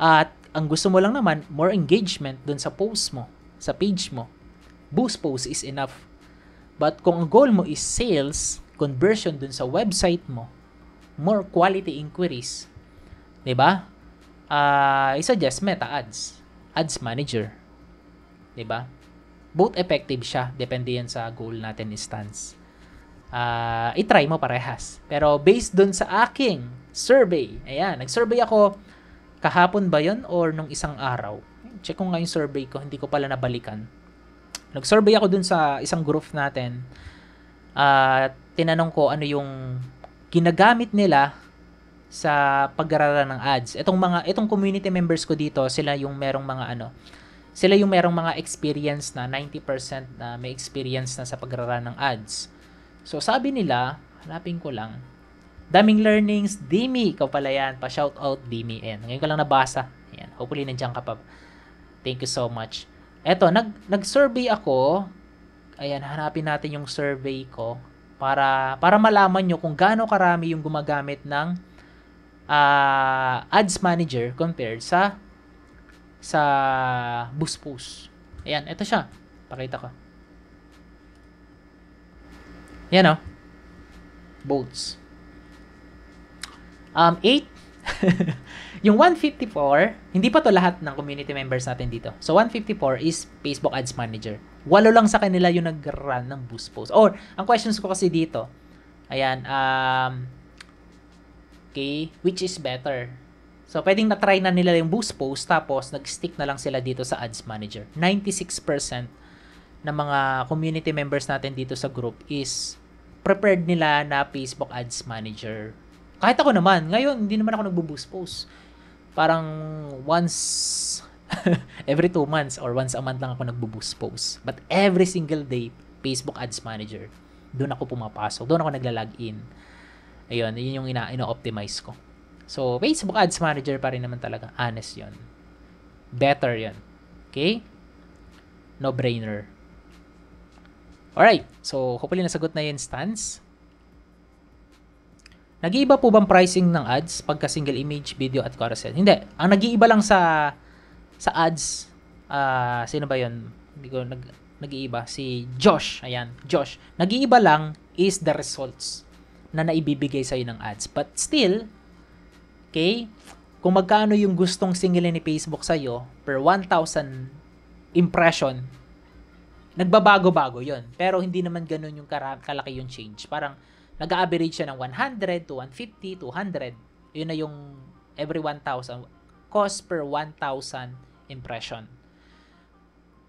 at ang gusto mo lang naman more engagement dun sa post mo sa page mo, boost post is enough. But kung ang goal mo is sales, conversion dun sa website mo, more quality inquiries, 'di ba? Uh, i-suggest Meta Ads, Ads Manager. 'Di ba? Both effective siya, depende yan sa goal natin ni stance. Uh, ah, i-try mo parehas. Pero based dun sa aking survey, ayan, nag-survey ako kahapon ba yon or nung isang araw? check ko nga yung survey ko, hindi ko pala nabalikan. Nag-survey ako dun sa isang group natin at uh, tinanong ko ano yung ginagamit nila sa pag ng ads. Etong mga etong community members ko dito, sila yung merong mga ano, sila yung merong mga experience na 90% na may experience na sa pag ng ads. So sabi nila, hanapin ko lang. Daming learnings, Dimi, ikaw pala yan. Pa shout out Dimi. Ayan, ngayon ko lang nabasa. Ayan, hopefully nandiyan ka pa. Thank you so much. Eto, nag, nag-survey ako. Ayan, hanapin natin yung survey ko para para malaman nyo kung gaano karami yung gumagamit ng uh, ads manager compared sa sa Buspus. Ayan, ito siya. Pakita ko. Yan oh. Bolts. Um, 8. [LAUGHS] Yung 154, hindi pa to lahat ng community members natin dito. So 154 is Facebook Ads Manager. Walo lang sa kanila yung nag-run ng boost post. Or, ang questions ko kasi dito, ayan, um, okay, which is better? So, pwedeng na-try na nila yung boost post tapos nag-stick na lang sila dito sa ads manager. 96% ng mga community members natin dito sa group is prepared nila na Facebook ads manager. Kahit ako naman, ngayon hindi naman ako nagbo-boost post parang once [LAUGHS] every two months or once a month lang ako nagbo-boost post. But every single day, Facebook Ads Manager, doon ako pumapasok, doon ako nagla-log in. Ayun, yun yung ina- ino-optimize ko. So, Facebook Ads Manager pa rin naman talaga. Honest yon Better yon Okay? No-brainer. Alright. So, hopefully nasagot na yun, Stans. Nag-iiba po bang pricing ng ads pagka single image, video at carousel? Hindi. Ang nag-iiba lang sa sa ads, uh, sino ba 'yon? Hindi ko nag nag-iiba si Josh. Ayan, Josh. Nag-iiba lang is the results na naibibigay sa ng ads. But still, okay? Kung magkano yung gustong single ni Facebook sa iyo per 1,000 impression, nagbabago-bago 'yon. Pero hindi naman ganoon yung kalaki yung change. Parang nag-average siya ng 100 to 150, 200. Yun na yung every 1,000 cost per 1,000 impression.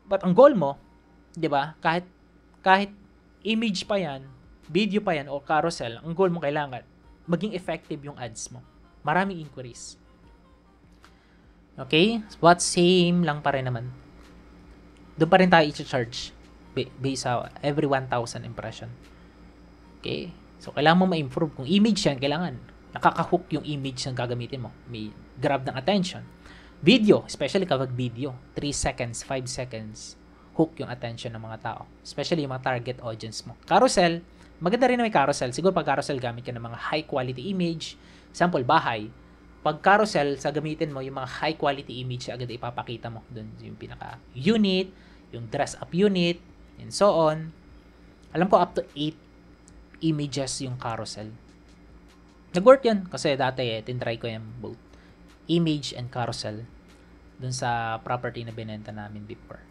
But ang goal mo, 'di ba? Kahit kahit image pa 'yan, video pa 'yan o carousel, ang goal mo kailangan maging effective yung ads mo. Maraming inquiries. Okay? What same lang pa rin naman. Doon pa rin tayo i-charge based sa every 1,000 impression. Okay? So, kailangan mo ma-improve. Kung image yan, kailangan nakaka-hook yung image na gagamitin mo. May grab ng attention. Video, especially kapag video, 3 seconds, 5 seconds, hook yung attention ng mga tao. Especially yung mga target audience mo. Carousel, maganda rin na may carousel. Siguro pag carousel, gamit ka ng mga high quality image. Sample, bahay. Pag carousel, sa gamitin mo yung mga high quality image agad ipapakita mo. Doon yung pinaka unit, yung dress up unit, and so on. Alam ko up to 8 images yung carousel. Nag-work yan kasi dati eh, tinry ko yung both. Image and carousel dun sa property na binenta namin before.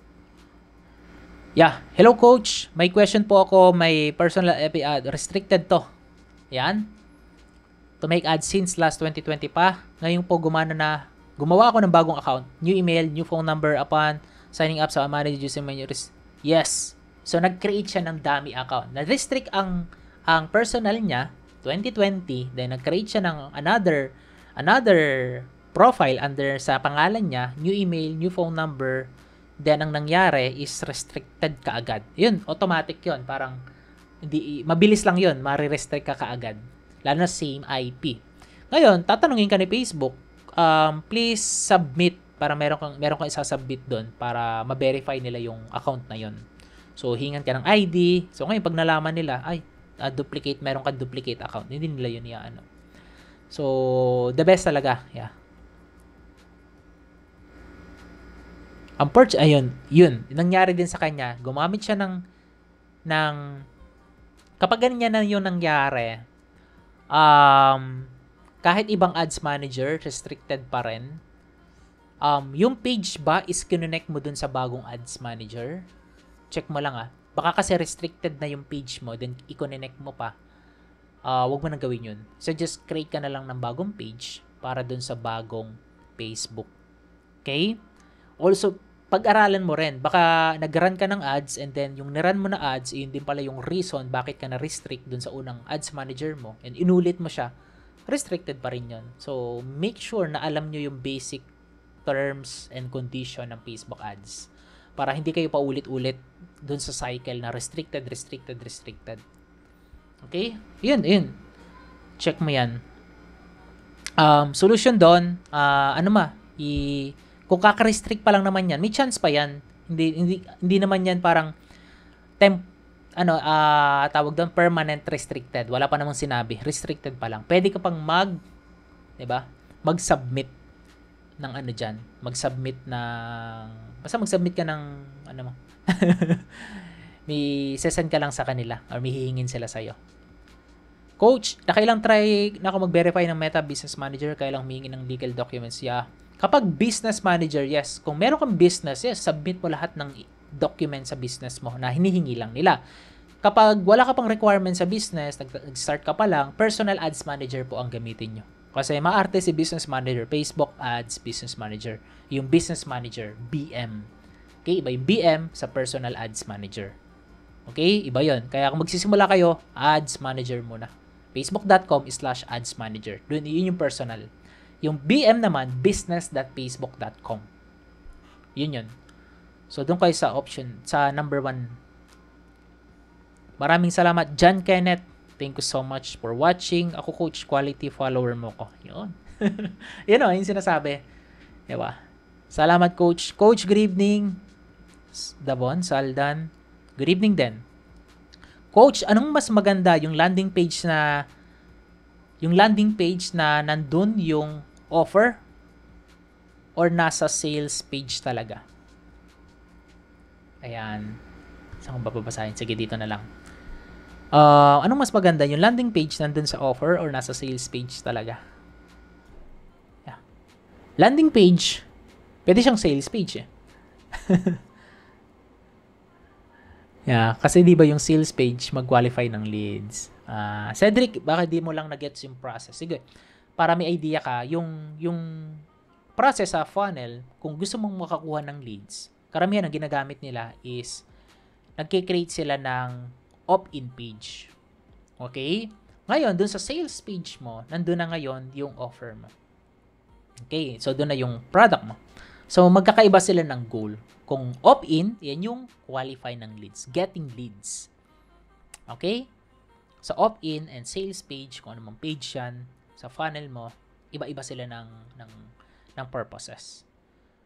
Yeah. Hello coach, may question po ako. May personal API eh, ad. Ah, restricted to. Yan. To make since last 2020 pa. Ngayon po gumana na. Gumawa ako ng bagong account. New email, new phone number upon signing up sa Amana Juice Yes. So nag-create siya ng dummy account. Na-restrict ang ang personal niya 2020 then nag-create siya ng another another profile under sa pangalan niya, new email, new phone number, then ang nangyari is restricted ka agad. Yun, automatic yun. Parang hindi, mabilis lang yun, marirestrict ka kaagad. Lalo na same IP. Ngayon, tatanungin ka ni Facebook, um, please submit para meron kang meron kang isasubmit doon para ma-verify nila yung account na yon. So hingan ka ng ID. So ngayon pag nalaman nila, ay uh, duplicate, meron kang duplicate account. Hindi nila yun yung ano. So, the best talaga. Yeah. Ang perch, ayun, yun. Nangyari din sa kanya. Gumamit siya ng, ng, kapag ganyan na yun nangyari, um, kahit ibang ads manager, restricted pa rin. Um, yung page ba is kinonect mo dun sa bagong ads manager? Check mo lang ah. Baka kasi restricted na yung page mo, then i-connect mo pa. Uh, wag mo nang gawin yun. So, just create ka na lang ng bagong page para dun sa bagong Facebook. Okay? Also, pag-aralan mo rin. Baka nag-run ka ng ads and then yung niran mo na ads, yun din pala yung reason bakit ka na-restrict dun sa unang ads manager mo and inulit mo siya, restricted pa rin yun. So, make sure na alam nyo yung basic terms and condition ng Facebook ads para hindi kayo paulit-ulit dun sa cycle na restricted, restricted, restricted. Okay? Yun, yun. Check mo yan. Um, solution doon, uh, ah, ano ma, i kung kaka-restrict pa lang naman yan, may chance pa yan. Hindi hindi hindi naman yan parang temp ano uh, tawag doon permanent restricted. Wala pa namang sinabi, restricted pa lang. Pwede ka pang mag 'di ba? Mag-submit ng ano diyan, mag-submit ng, basta mag-submit ka ng, ano mo, [LAUGHS] may sesend ka lang sa kanila or may hihingin sila sa iyo. Coach, nakailang try na ako mag-verify ng Meta Business Manager, kailang humingi ng legal documents. Yeah. Kapag business manager, yes. Kung meron kang business, yes, submit mo lahat ng document sa business mo na hinihingi lang nila. Kapag wala ka pang requirement sa business, nag-start ka pa lang, personal ads manager po ang gamitin nyo. Kasi maarte si business manager, Facebook ads, business manager. Yung business manager, BM. Okay, iba yung BM sa personal ads manager. Okay, iba yon. Kaya kung magsisimula kayo, ads manager muna. Facebook.com slash ads manager. Doon, yun yung personal. Yung BM naman, business.facebook.com. Yun yun. So, doon kayo sa option, sa number one. Maraming salamat, John Kenneth. Thank you so much for watching. Ako coach, quality follower mo ko. Yun. [LAUGHS] yun o, oh, yung sinasabi. Diba? Salamat coach. Coach, good evening. Davon, Saldan. Good evening din. Coach, anong mas maganda yung landing page na yung landing page na nandun yung offer or nasa sales page talaga? Ayan. Saan ko bababasahin? Sige, dito na lang. Uh, anong mas maganda? Yung landing page nandun sa offer or nasa sales page talaga? Yeah. Landing page, pwede siyang sales page eh. [LAUGHS] yeah, kasi di ba yung sales page mag-qualify ng leads? Uh, Cedric, baka di mo lang na-gets yung process. Sige, para may idea ka, yung, yung process sa funnel, kung gusto mong makakuha ng leads, karamihan ang ginagamit nila is nagkikreate sila ng opt-in page. Okay? Ngayon, dun sa sales page mo, nandun na ngayon yung offer mo. Okay, so doon na yung product mo. So, magkakaiba sila ng goal. Kung opt-in, yan yung qualify ng leads, getting leads. Okay? Sa so, opt-in and sales page, kung anumang page yan, sa funnel mo, iba-iba sila ng, ng, ng purposes.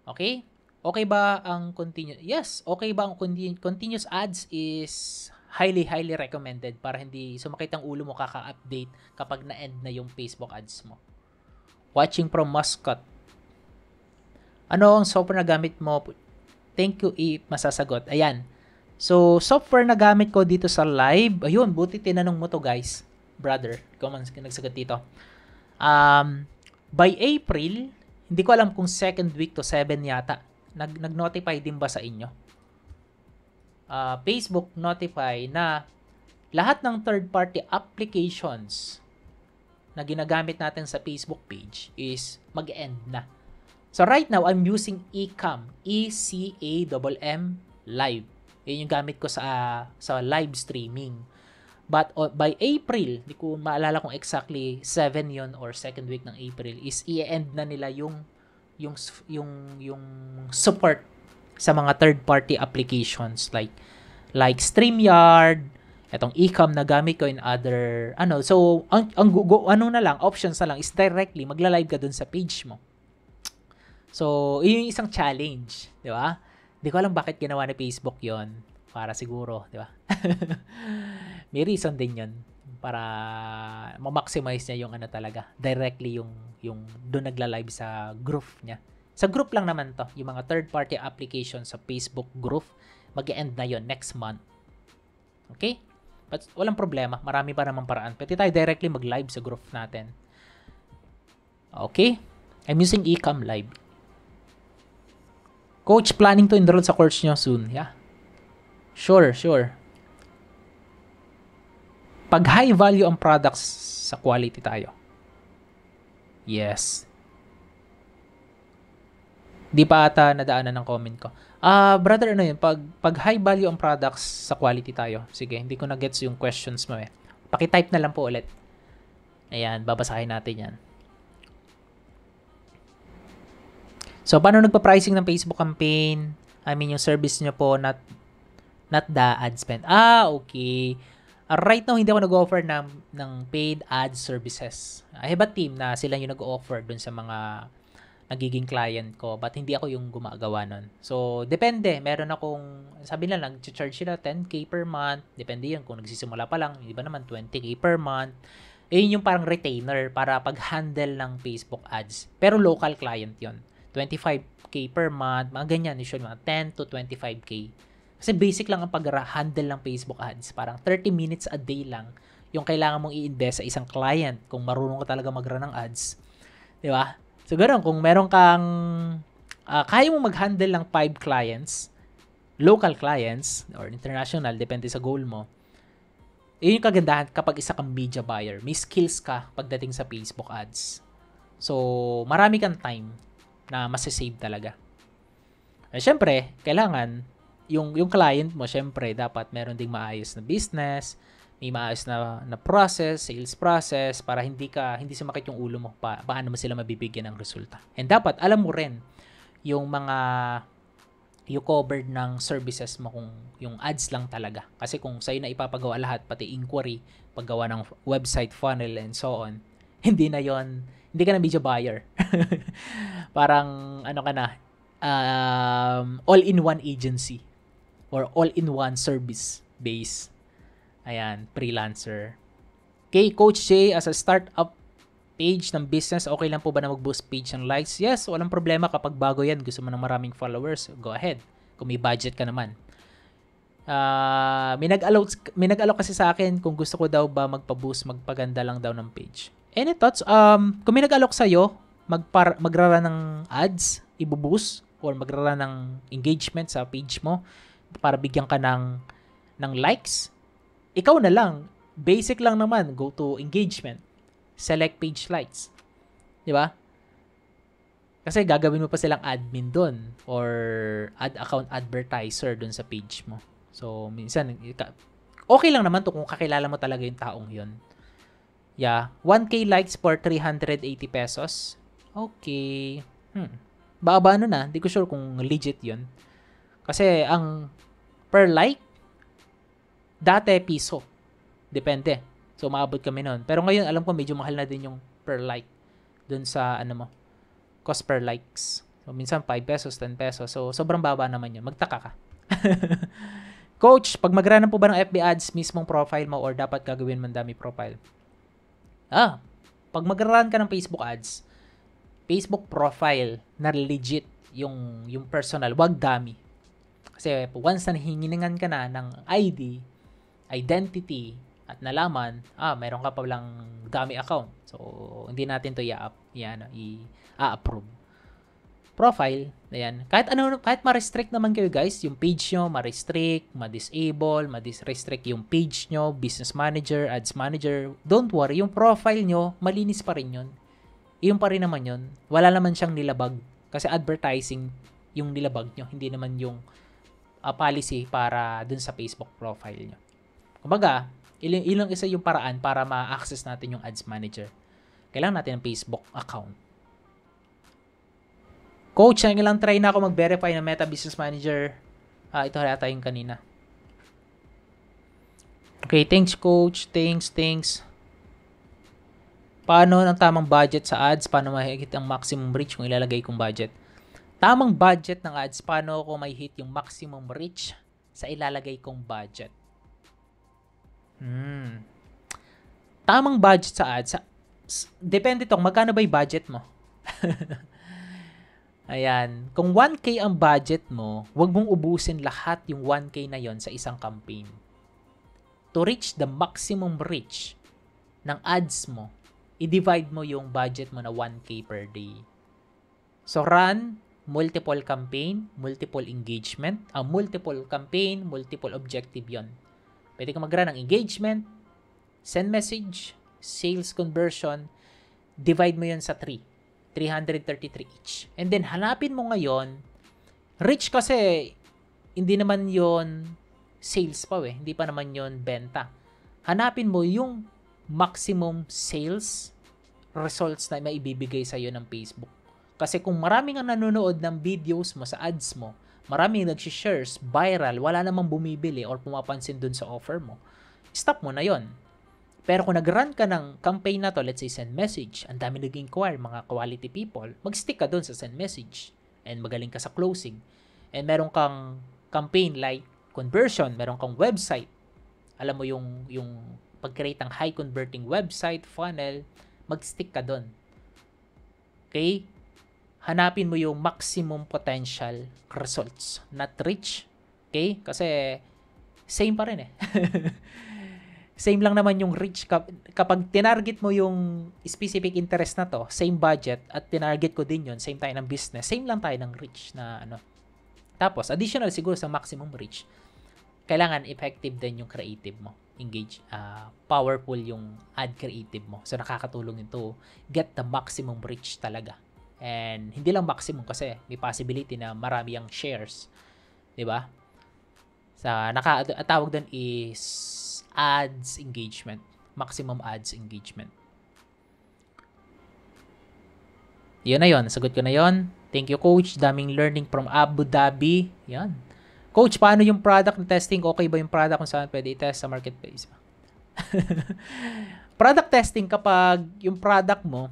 Okay? Okay ba ang continuous? Yes, okay ba ang continu- continuous ads is highly, highly recommended para hindi sumakit ang ulo mo kaka-update kapag na-end na yung Facebook ads mo. Watching from Muscat. Ano ang software na gamit mo? Thank you, E. Masasagot. Ayan. So, software na gamit ko dito sa live. Ayun, buti tinanong mo to guys. Brother, ikaw man nagsagot dito. Um, by April, hindi ko alam kung second week to 7 yata. Nag, nag-notify din ba sa inyo? uh, Facebook notify na lahat ng third-party applications na ginagamit natin sa Facebook page is mag-end na. So right now, I'm using eCam, E-C-A-M-M Live. Yan yung gamit ko sa, sa live streaming. But oh, by April, di ko maalala kung exactly 7 yon or second week ng April, is i-end na nila yung yung yung yung support sa mga third-party applications like like StreamYard, etong Ecom na gamit ko in other ano. So ang, ang go, ano na lang, options na lang is directly magla-live ka dun sa page mo. So, yun yung isang challenge, di ba? Hindi ko alam bakit ginawa ni Facebook yon para siguro, di ba? [LAUGHS] May reason din yon para ma-maximize niya yung ano talaga, directly yung yung doon nagla-live sa group niya. Sa group lang naman to, yung mga third-party application sa Facebook group, mag end na yon next month. Okay? But walang problema, marami pa namang paraan. Pwede tayo directly mag-live sa group natin. Okay? I'm using Ecam Live. Coach, planning to enroll sa course nyo soon. Yeah? Sure, sure. Pag high value ang products, sa quality tayo. Yes. Di pa ata nadaanan ng comment ko. Ah, uh, brother, ano yun? Pag, pag high value ang products, sa quality tayo. Sige, hindi ko na-gets yung questions mo eh. Paki-type na lang po ulit. Ayan, babasahin natin yan. So, paano nagpa-pricing ng Facebook campaign? I mean, yung service nyo po, not, not the ad spend. Ah, okay. Uh, right now, hindi ako nag-offer ng, ng paid ad services. I have a team na sila yung nag-offer dun sa mga nagiging client ko but hindi ako yung gumagawa nun. So, depende. Meron akong, sabi nila, lang, charge sila 10k per month. Depende yan kung nagsisimula pa lang. Di ba naman 20k per month. Eh, yung parang retainer para pag-handle ng Facebook ads. Pero local client yon 25k per month, mga ganyan. Usually mga 10 to 25k. Kasi basic lang ang pag-handle ng Facebook ads. Parang 30 minutes a day lang yung kailangan mong i-invest sa isang client kung marunong ka talaga mag-run ng ads. Di ba? So, ganun, kung meron kang, uh, kaya mo mag-handle ng 5 clients, local clients, or international, depende sa goal mo, yun yung kagandahan kapag isa kang media buyer. May skills ka pagdating sa Facebook ads. So, marami kang time na masasave talaga. And eh, syempre, kailangan, yung, yung client mo, syempre, dapat meron ding maayos na business, may maayos na, na process, sales process, para hindi ka, hindi sumakit yung ulo mo pa, paano mo sila mabibigyan ng resulta. And dapat, alam mo rin yung mga you covered ng services mo kung yung ads lang talaga. Kasi kung sa'yo na ipapagawa lahat, pati inquiry, paggawa ng website funnel and so on, [LAUGHS] hindi na yon hindi ka na video buyer. [LAUGHS] Parang ano ka na, um, all-in-one agency or all-in-one service base Ayan, freelancer. Okay, Coach Jay, as a startup page ng business, okay lang po ba na mag-boost page ng likes? Yes, walang problema kapag bago yan, gusto mo ng maraming followers, go ahead. Kung may budget ka naman. Uh, may nag-allow may nag-allow kasi sa akin kung gusto ko daw ba magpa-boost, magpaganda lang daw ng page. Any thoughts? Um, kung may nag alok sa iyo, magpar magrara ng ads, ibo-boost or magrara ng engagement sa page mo para bigyan ka ng ng likes ikaw na lang, basic lang naman, go to engagement, select page likes. Di ba? Kasi gagawin mo pa silang admin doon or ad account advertiser doon sa page mo. So, minsan, okay lang naman to kung kakilala mo talaga yung taong yon Yeah. 1K likes for 380 pesos. Okay. Hmm. Baba ano na. Hindi ko sure kung legit yon Kasi ang per like, Dati, piso. Depende. So, maabot kami noon. Pero ngayon, alam ko, medyo mahal na din yung per like. Doon sa, ano mo, cost per likes. So, minsan 5 pesos, 10 pesos. So, sobrang baba naman yun. Magtaka ka. [LAUGHS] Coach, pag magranap po ba ng FB ads mismong profile mo or dapat gagawin mo dami profile? Ah, pag magraran ka ng Facebook ads, Facebook profile na legit yung yung personal, wag dami. Kasi once na hiningan ka na ng ID, identity at nalaman, ah, meron ka pa lang dami account. So, hindi natin to i-up, yan, i-approve. Profile, ayan. Kahit ano, kahit ma-restrict naman kayo guys, yung page nyo, ma-restrict, ma-disable, ma-restrict yung page nyo, business manager, ads manager, don't worry, yung profile nyo, malinis pa rin yun. Iyon pa rin naman yun. Wala naman siyang nilabag. Kasi advertising yung nilabag nyo, hindi naman yung uh, policy para dun sa Facebook profile nyo. Kumbaga, ilang, ilang isa yung paraan para ma-access natin yung ads manager. Kailangan natin ng Facebook account. Coach, ang ilang try na ako mag-verify ng Meta Business Manager. Ah, ito halata yung kanina. Okay, thanks coach. Thanks, thanks. Paano ang tamang budget sa ads? Paano mahigit ang maximum reach kung ilalagay kong budget? Tamang budget ng ads, paano ako may hit yung maximum reach sa ilalagay kong budget? Mm. Tamang budget sa ads. Depende tong magkano ba 'yung budget mo. [LAUGHS] Ayan. Kung 1K ang budget mo, 'wag mong ubusin lahat yung 1K na yon sa isang campaign. To reach the maximum reach ng ads mo, i-divide mo yung budget mo na 1K per day. So run multiple campaign, multiple engagement, uh, multiple campaign, multiple objective yon Pwede kang mag-run ng engagement, send message, sales conversion, divide mo yon sa 3. 333 each. And then hanapin mo ngayon, rich kasi hindi naman yon sales pa eh. Hindi pa naman yon benta. Hanapin mo yung maximum sales results na maibibigay sa'yo ng Facebook. Kasi kung marami ang nanonood ng videos mo sa ads mo, marami nag-shares, viral, wala namang bumibili or pumapansin dun sa offer mo. Stop mo na yon. Pero kung nag-run ka ng campaign na to, let's say send message, ang dami nag-inquire, mga quality people, mag-stick ka dun sa send message and magaling ka sa closing. And meron kang campaign like conversion, meron kang website. Alam mo yung, yung pag-create ng high converting website, funnel, mag-stick ka dun. Okay? hanapin mo yung maximum potential results, not reach. Okay? Kasi same pa rin eh. [LAUGHS] same lang naman yung reach kapag tinarget mo yung specific interest na to, same budget at tinarget ko din yun, same tayo ng business, same lang tayo ng reach na ano. Tapos additional siguro sa maximum reach, kailangan effective din yung creative mo. Engage, uh, powerful yung ad creative mo. So nakakatulong ito get the maximum reach talaga And hindi lang maximum kasi may possibility na marami ang shares. 'Di ba? Sa naka tawag doon is ads engagement, maximum ads engagement. 'Yun na 'yon, sagot ko na 'yon. Thank you coach, daming learning from Abu Dhabi. 'Yan. Coach, paano yung product na testing? Okay ba yung product kung saan pwede i-test sa marketplace? [LAUGHS] product testing kapag yung product mo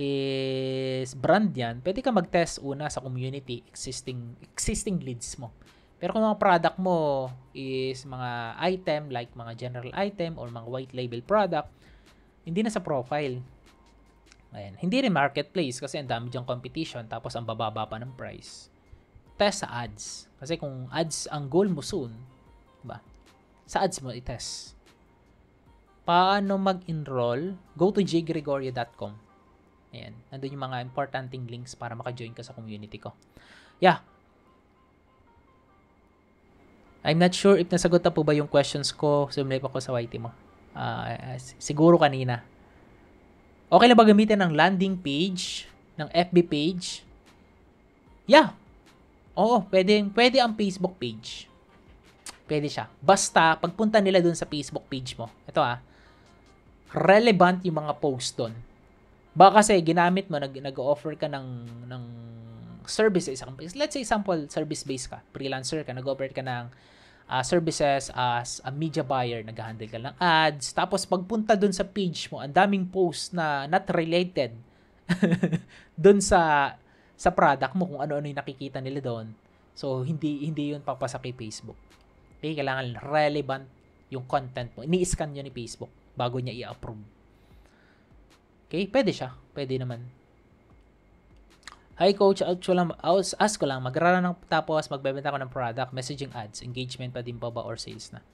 is brand yan, pwede ka mag-test una sa community, existing, existing leads mo. Pero kung mga product mo is mga item, like mga general item or mga white label product, hindi na sa profile. Ayan. Hindi rin marketplace kasi ang dami dyang competition tapos ang bababa pa ng price. Test sa ads. Kasi kung ads ang goal mo soon, ba? Diba? Sa ads mo i-test. Paano mag-enroll? Go to jgregorio.com Ayan. Nandun yung mga importanting links para maka-join ka sa community ko. Yeah. I'm not sure if nasagot na po ba yung questions ko. pa ako sa YT mo. Uh, siguro kanina. Okay lang ba gamitin ng landing page? Ng FB page? Yeah. Oo, pwede, pwede ang Facebook page. Pwede siya. Basta, pagpunta nila dun sa Facebook page mo. Ito ah. Relevant yung mga post dun Baka kasi ginamit mo, nag, nag-offer ka ng, ng service sa isang, let's say example, service-based ka, freelancer ka, nag-offer ka ng uh, services as a media buyer, nag-handle ka ng ads, tapos pagpunta dun sa page mo, ang daming post na not related [LAUGHS] dun sa sa product mo kung ano-ano yung nakikita nila doon. So hindi hindi 'yun papasa kay Facebook. Okay, kailangan relevant yung content mo. Ini-scan 'yun ni Facebook bago niya i-approve. Okay? Pwede siya. Pwede naman. Hi coach, ask ko lang, ask ko lang magrara ng tapos magbebenta ko ng product, messaging ads, engagement pa din pa ba or sales na?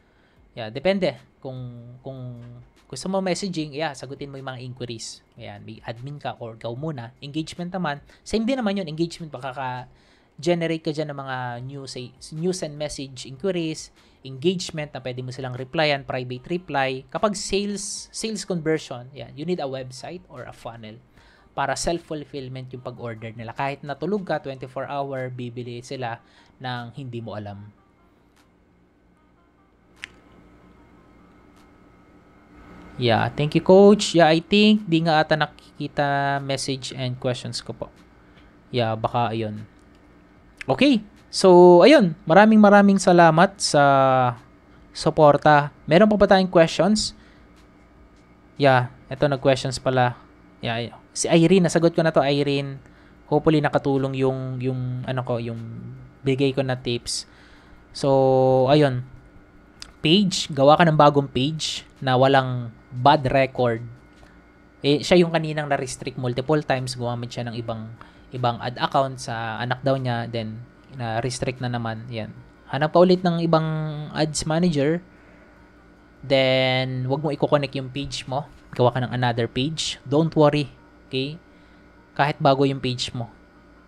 Yeah, depende kung kung gusto mo messaging, yeah, sagutin mo yung mga inquiries. Ayan, may admin ka or ikaw muna. Engagement naman, same din naman yun, engagement, baka ka generate ka dyan ng mga new, say, eh, new send message inquiries, engagement na pwede mo silang replyan, private reply. Kapag sales, sales conversion, yan, you need a website or a funnel para self-fulfillment yung pag-order nila. Kahit natulog ka 24 hour, bibili sila ng hindi mo alam. Yeah, thank you coach. Yeah, I think di nga ata nakikita message and questions ko po. Yeah, baka ayun. Okay, So, ayun, maraming maraming salamat sa suporta. Meron pa ba tayong questions? Yeah, eto nag-questions pala. Yeah, si Irene, nasagot ko na to Irene. Hopefully nakatulong yung yung ano ko, yung bigay ko na tips. So, ayun. Page, gawa ka ng bagong page na walang bad record. Eh, siya yung kaninang na-restrict multiple times, gumamit siya ng ibang ibang ad account sa anak daw niya, then na-restrict na naman. Yan. Hanap ka ulit ng ibang ads manager. Then, wag mo i-connect yung page mo. Gawa ka ng another page. Don't worry. Okay? Kahit bago yung page mo.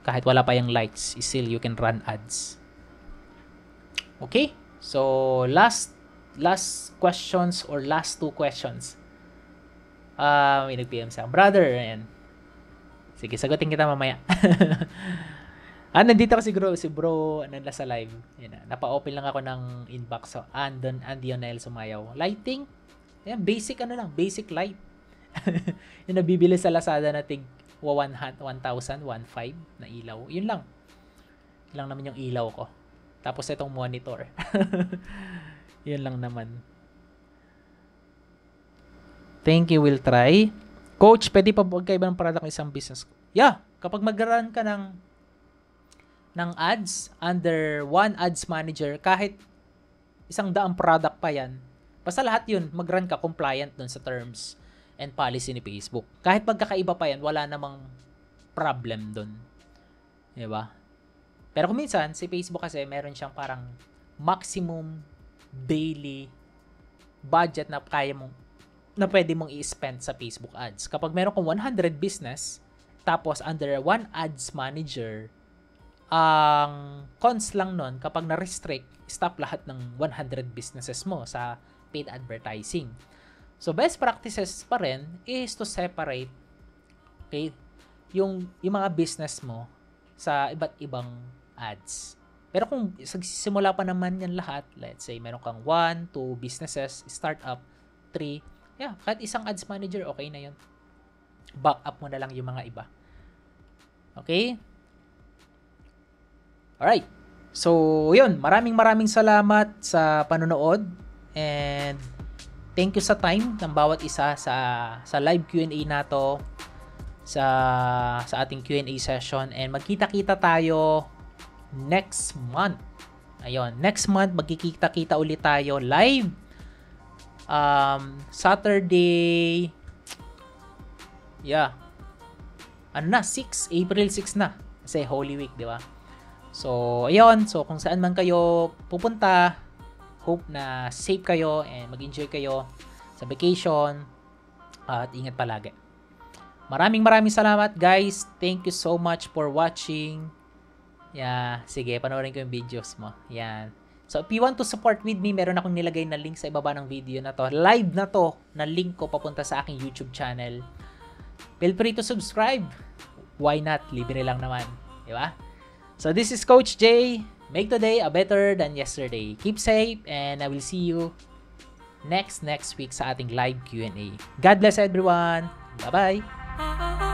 Kahit wala pa yung likes, still you can run ads. Okay? So, last last questions or last two questions. Ah, uh, may nag-PM sa brother and sige, sagutin kita mamaya. [LAUGHS] Ah, nandito kasi bro, si bro, ano, nandla sa live. Yan, napa-open lang ako ng inbox sa so, Andon Andionel Sumayaw. Lighting, yan, basic ano lang, basic light. [LAUGHS] yung nabibili sa Lazada na tig 1,000, 1,500 na ilaw. Yun lang. Yun lang naman yung ilaw ko. Tapos itong monitor. [LAUGHS] yun lang naman. Thank you, will try. Coach, pwede pa magkaiba ng product ng isang business? Yeah, kapag mag ka ng ng ads under one ads manager kahit isang daang product pa yan. Basta lahat yun, mag-run ka compliant dun sa terms and policy ni Facebook. Kahit magkakaiba pa yan, wala namang problem dun. ba? Diba? Pero kung minsan, si Facebook kasi meron siyang parang maximum daily budget na kaya mong na pwede mong i-spend sa Facebook ads. Kapag meron kang 100 business, tapos under one ads manager, ang cons lang nun, kapag na-restrict, stop lahat ng 100 businesses mo sa paid advertising. So, best practices pa rin is to separate okay, yung, yung mga business mo sa iba't ibang ads. Pero kung sagsisimula pa naman yan lahat, let's say meron kang 1, 2 businesses, startup, 3, yeah, kahit isang ads manager, okay na yun. Back up mo na lang yung mga iba. Okay? Alright. So, yun. Maraming maraming salamat sa panonood. And thank you sa time ng bawat isa sa sa live Q&A na to sa sa ating Q&A session and magkita-kita tayo next month. Ayun, next month magkikita-kita ulit tayo live um Saturday Yeah. Ano na 6 April 6 na kasi Holy Week, di ba? So, ayun. So, kung saan man kayo pupunta, hope na safe kayo and mag-enjoy kayo sa vacation at ingat palagi. Maraming maraming salamat guys. Thank you so much for watching. Yeah, sige, panoorin ko yung videos mo. Yan. So, if you want to support with me, meron akong nilagay na link sa ibaba ng video na to. Live na to, na link ko papunta sa aking YouTube channel. Feel free to subscribe. Why not? Libre lang naman. Di ba? So this is Coach J. Make today a better than yesterday. Keep safe and I will see you next next week sa ating live Q&A. God bless everyone. Bye-bye.